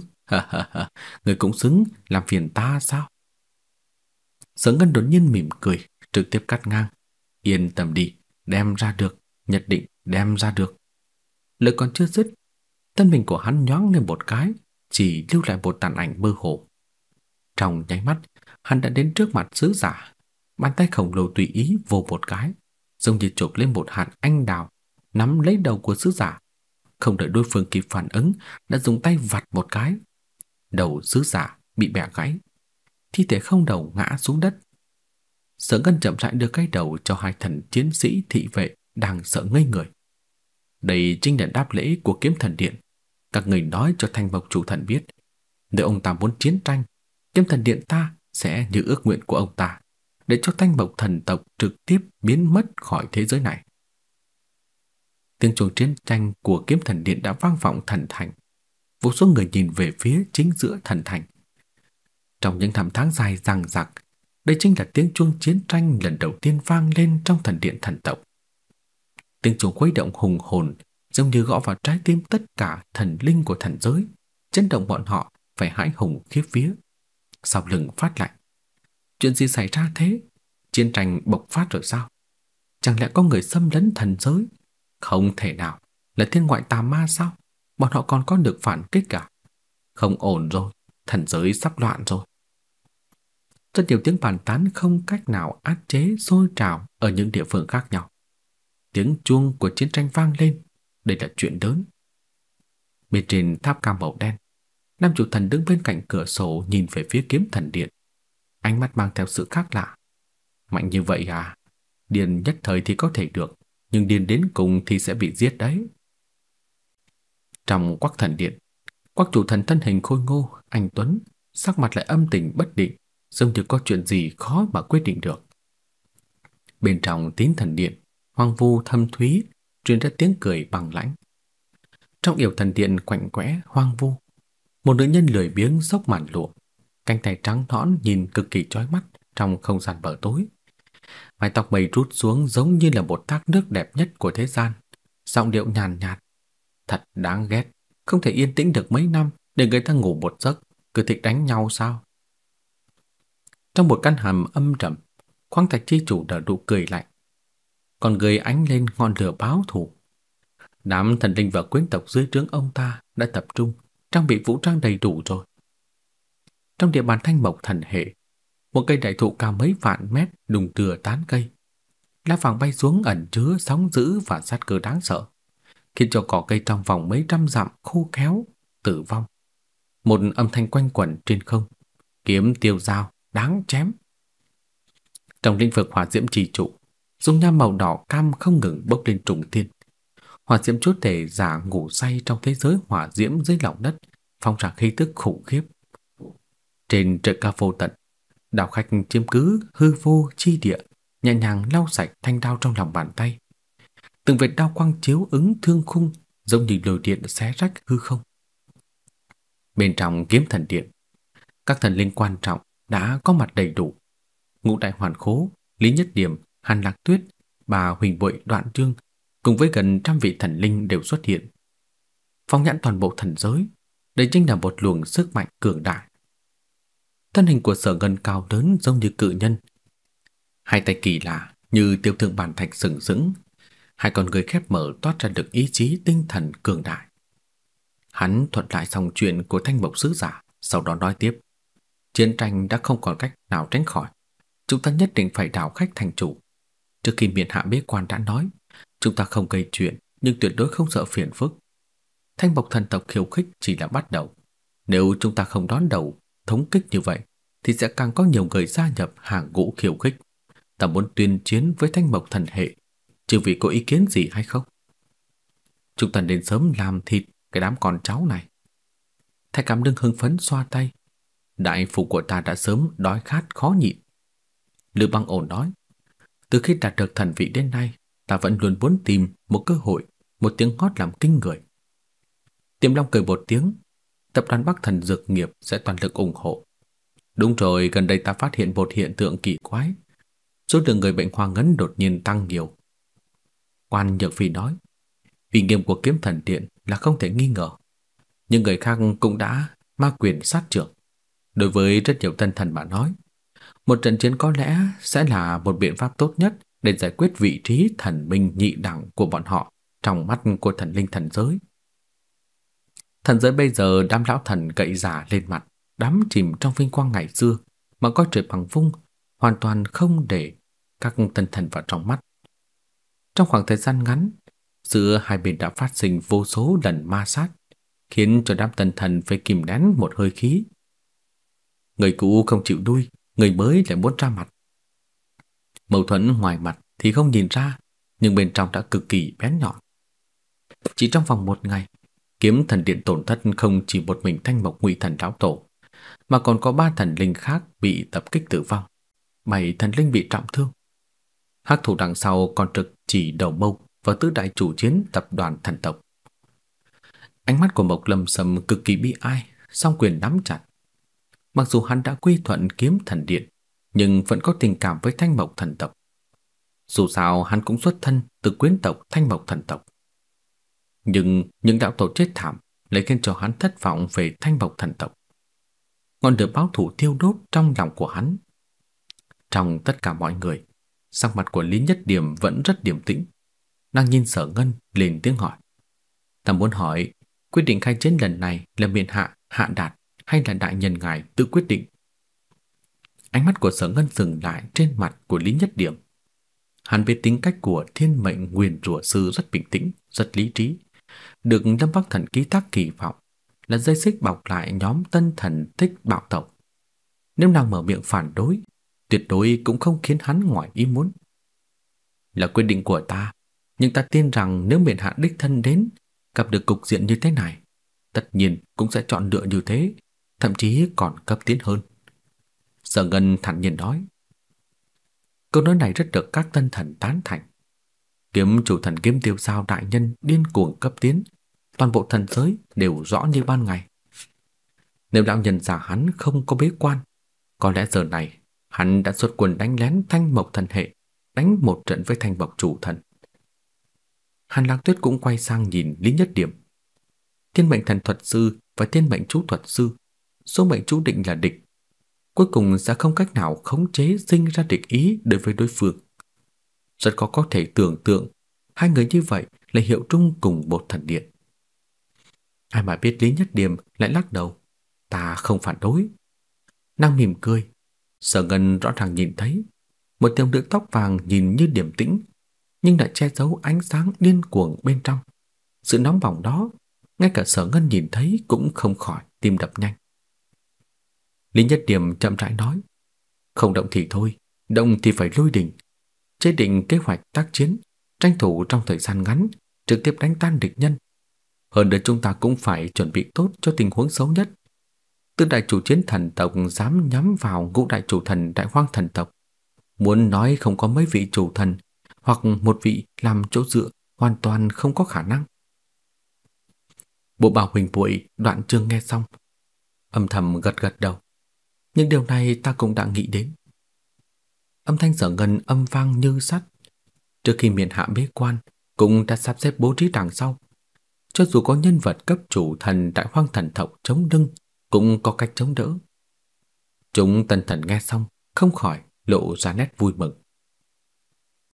người cũng xứng làm phiền ta sao? Sở Ngân đột nhiên mỉm cười, trực tiếp cắt ngang. Yên tâm đi, đem ra được, nhất định đem ra được. Lời còn chưa dứt, Thân mình của hắn nhoáng lên một cái, chỉ lưu lại một tàn ảnh mơ hồ. Trong nháy mắt, hắn đã đến trước mặt sứ giả. Bàn tay khổng lồ tùy ý vồ một cái, dùng như chụp lên một hạt anh đào, nắm lấy đầu của sứ giả. Không đợi đối phương kịp phản ứng, đã dùng tay vặt một cái. Đầu sứ giả bị bẻ gãy, thi thể không đầu ngã xuống đất. Sở Ngân chậm rãi đưa cái đầu cho hai thần chiến sĩ thị vệ đang sợ ngây người. Đây chính là đáp lễ của kiếm thần điện. Các người nói cho thanh mộc chủ thần biết Nếu ông ta muốn chiến tranh Kiếm thần điện ta sẽ như ước nguyện của ông ta Để cho thanh mộc thần tộc trực tiếp biến mất khỏi thế giới này Tiếng chuông chiến tranh của kiếm thần điện đã vang vọng thần thành Vô số người nhìn về phía chính giữa thần thành Trong những thảm tháng dài rằng rạc Đây chính là tiếng chuông chiến tranh lần đầu tiên vang lên trong thần điện thần tộc Tiếng chuông khuấy động hùng hồn giống như gõ vào trái tim tất cả thần linh của thần giới, chấn động bọn họ phải hãi hùng khiếp vía. Sau lưng phát lạnh. Chuyện gì xảy ra thế? Chiến tranh bộc phát rồi sao? Chẳng lẽ có người xâm lấn thần giới? Không thể nào, là thiên ngoại tà ma sao? Bọn họ còn có được phản kích cả. À? Không ổn rồi, thần giới sắp loạn rồi. Rất nhiều tiếng bàn tán không cách nào át chế sôi trào ở những địa phương khác nhau. Tiếng chuông của chiến tranh vang lên, đây là chuyện lớn. Bên trên tháp cam màu đen, Nam chủ thần đứng bên cạnh cửa sổ nhìn về phía kiếm thần điện. Ánh mắt mang theo sự khác lạ. Mạnh như vậy à? Điền nhất thời thì có thể được, nhưng điền đến cùng thì sẽ bị giết đấy. Trong quắc thần điện, quắc chủ thần thân hình khôi ngô, anh Tuấn, sắc mặt lại âm tình bất định, dường như có chuyện gì khó mà quyết định được. Bên trong tín thần điện, hoang vu thâm thúy truyền ra tiếng cười bằng lãnh. Trong yểu thần điện quạnh quẽ hoang vu, một nữ nhân lười biếng xốc màn lụa, cánh tay trắng nõn nhìn cực kỳ chói mắt trong không gian bờ tối. Mái tóc mây rút xuống giống như là một thác nước đẹp nhất của thế gian, giọng điệu nhàn nhạt, nhạt, thật đáng ghét, không thể yên tĩnh được mấy năm để người ta ngủ một giấc, cứ thích đánh nhau sao? Trong một căn hầm âm trầm, Khoáng Thạch chi chủ nở nụ cười lạnh còn gây ánh lên ngọn lửa báo thù. Đám thần linh và quyến tộc dưới trướng ông ta đã tập trung, trang bị vũ trang đầy đủ rồi. Trong địa bàn thanh mộc thần hệ, một cây đại thụ cao mấy vạn mét đùng đưa tán cây. Lá vàng bay xuống ẩn chứa sóng dữ và sát cơ đáng sợ, khiến cho cỏ cây trong vòng mấy trăm dặm khô khéo, tử vong. Một âm thanh quanh quẩn trên không, kiếm tiêu dao, đáng chém. Trong lĩnh vực hỏa diễm trì trụ, dung nham màu đỏ cam không ngừng bốc lên trùng thiên. Hỏa diễm chúa tể giả ngủ say trong thế giới hỏa diễm dưới lòng đất, phong ra khí tức khủng khiếp. Trên trời ca vô tận, đạo khách chiếm cứ hư vô chi địa, nhẹ nhàng lau sạch thanh đao trong lòng bàn tay. Từng vệt đao quang chiếu ứng thương khung, giống như lồi điện xé rách hư không. Bên trong kiếm thần điện, các thần linh quan trọng đã có mặt đầy đủ. Ngũ đại hoàn khố, Lý Nhất Điểm, Hàn Lạc Tuyết, bà Huỳnh Bội Đoạn Trương cùng với gần trăm vị thần linh đều xuất hiện. Phong nhãn toàn bộ thần giới, đây chính là một luồng sức mạnh cường đại. Thân hình của sở ngân cao lớn giống như cự nhân. Hai tay kỳ lạ như tiêu thượng bản thạch sừng sững, hai con người khép mở toát ra được ý chí tinh thần cường đại. Hắn thuật lại xong chuyện của thanh mộc sứ giả, sau đó nói tiếp. Chiến tranh đã không còn cách nào tránh khỏi. Chúng ta nhất định phải đảo khách thành chủ. Trước khi miệng hạ bế quan đã nói, chúng ta không gây chuyện nhưng tuyệt đối không sợ phiền phức. Thanh bộc thần tộc khiêu khích chỉ là bắt đầu. Nếu chúng ta không đón đầu, thống kích như vậy, thì sẽ càng có nhiều người gia nhập hàng ngũ khiêu khích. Ta muốn tuyên chiến với thanh bộc thần hệ, chứ vì có ý kiến gì hay không? Chúng ta nên sớm làm thịt cái đám con cháu này. Thái cảm đương hưng phấn xoa tay. Đại phụ của ta đã sớm đói khát khó nhịn. lưu băng ổn nói. Từ khi đạt được thần vị đến nay, ta vẫn luôn muốn tìm một cơ hội, một tiếng hót làm kinh người. Tiềm Long cười một tiếng, tập đoàn Bắc Thần Dược nghiệp sẽ toàn lực ủng hộ. Đúng rồi, gần đây ta phát hiện một hiện tượng kỳ quái. Số lượng người bệnh hoa ngấn đột nhiên tăng nhiều. Quan Nhược Phi nói, vì nghiêm của kiếm thần điện là không thể nghi ngờ. Nhưng người khác cũng đã ma quyền sát trưởng. Đối với rất nhiều tân thần mà nói, một trận chiến có lẽ sẽ là một biện pháp tốt nhất để giải quyết vị trí thần minh nhị đẳng của bọn họ trong mắt của thần linh thần giới. Thần giới bây giờ đám lão thần cậy giả lên mặt, đắm chìm trong vinh quang ngày xưa mà coi trời bằng vung, hoàn toàn không để các tân thần vào trong mắt. Trong khoảng thời gian ngắn, giữa hai bên đã phát sinh vô số lần ma sát, khiến cho đám tân thần phải kìm nén một hơi khí. Người cũ không chịu đuôi, người mới lại muốn ra mặt. Mâu thuẫn ngoài mặt thì không nhìn ra, nhưng bên trong đã cực kỳ bén nhọn. Chỉ trong vòng một ngày, kiếm thần điện tổn thất không chỉ một mình thanh mộc ngụy thần đáo tổ, mà còn có ba thần linh khác bị tập kích tử vong, bảy thần linh bị trọng thương. Hắc thủ đằng sau còn trực chỉ đầu mâu và tứ đại chủ chiến tập đoàn thần tộc. Ánh mắt của Mộc Lâm Sâm cực kỳ bi ai, song quyền nắm chặt, Mặc dù hắn đã quy thuận kiếm thần điện, nhưng vẫn có tình cảm với thanh mộc thần tộc. Dù sao hắn cũng xuất thân từ quyến tộc thanh mộc thần tộc. Nhưng những đạo tổ chết thảm lại khiến cho hắn thất vọng về thanh mộc thần tộc. Ngọn lửa báo thủ thiêu đốt trong lòng của hắn. Trong tất cả mọi người, sắc mặt của Lý Nhất Điểm vẫn rất điềm tĩnh. Nàng nhìn sở ngân lên tiếng hỏi. Ta muốn hỏi, quyết định khai chiến lần này là miền hạ, hạ đạt hay là đại nhân ngài tự quyết định. Ánh mắt của Sở Ngân dừng lại trên mặt của Lý Nhất Điểm. Hắn biết tính cách của thiên mệnh nguyên rủa sư rất bình tĩnh, rất lý trí, được Lâm Bắc Thần ký thác kỳ vọng là dây xích bọc lại nhóm tân thần thích bạo tộc. Nếu nàng mở miệng phản đối, tuyệt đối cũng không khiến hắn ngoài ý muốn. Là quyết định của ta, nhưng ta tin rằng nếu miền hạ đích thân đến, gặp được cục diện như thế này, tất nhiên cũng sẽ chọn lựa như thế thậm chí còn cấp tiến hơn. Sở Ngân thản nhiên nói. Câu nói này rất được các tân thần tán thành. Kiếm chủ thần kiếm tiêu sao đại nhân điên cuồng cấp tiến, toàn bộ thần giới đều rõ như ban ngày. Nếu lão nhân giả hắn không có bế quan, có lẽ giờ này hắn đã xuất quần đánh lén thanh mộc thần hệ, đánh một trận với thanh mộc chủ thần. Hàn Lạc Tuyết cũng quay sang nhìn Lý Nhất Điểm. Thiên mệnh thần thuật sư và thiên mệnh chú thuật sư số mệnh chú định là địch. Cuối cùng sẽ không cách nào khống chế sinh ra địch ý đối với đối phương. Rất khó có thể tưởng tượng hai người như vậy là hiệu trung cùng một thần điện. Ai mà biết Lý Nhất Điềm lại lắc đầu, ta không phản đối. năng mỉm cười, Sở Ngân rõ ràng nhìn thấy một tiểu nữ tóc vàng nhìn như điềm tĩnh nhưng đã che giấu ánh sáng điên cuồng bên trong. Sự nóng bỏng đó, ngay cả Sở Ngân nhìn thấy cũng không khỏi tim đập nhanh. Lý Nhất Điểm chậm rãi nói. Không động thì thôi, động thì phải lôi đỉnh. Chế định kế hoạch tác chiến, tranh thủ trong thời gian ngắn, trực tiếp đánh tan địch nhân. Hơn nữa chúng ta cũng phải chuẩn bị tốt cho tình huống xấu nhất. Tư đại chủ chiến thần tộc dám nhắm vào ngũ đại chủ thần đại hoang thần tộc. Muốn nói không có mấy vị chủ thần hoặc một vị làm chỗ dựa hoàn toàn không có khả năng. Bộ bảo huỳnh bụi đoạn chương nghe xong. Âm thầm gật gật đầu. Nhưng điều này ta cũng đã nghĩ đến. Âm thanh sở ngân âm vang như sắt. Trước khi miền hạ bế quan, cũng đã sắp xếp bố trí đằng sau. Cho dù có nhân vật cấp chủ thần đại hoang thần thộc chống đưng, cũng có cách chống đỡ. Chúng tần thần nghe xong, không khỏi lộ ra nét vui mừng.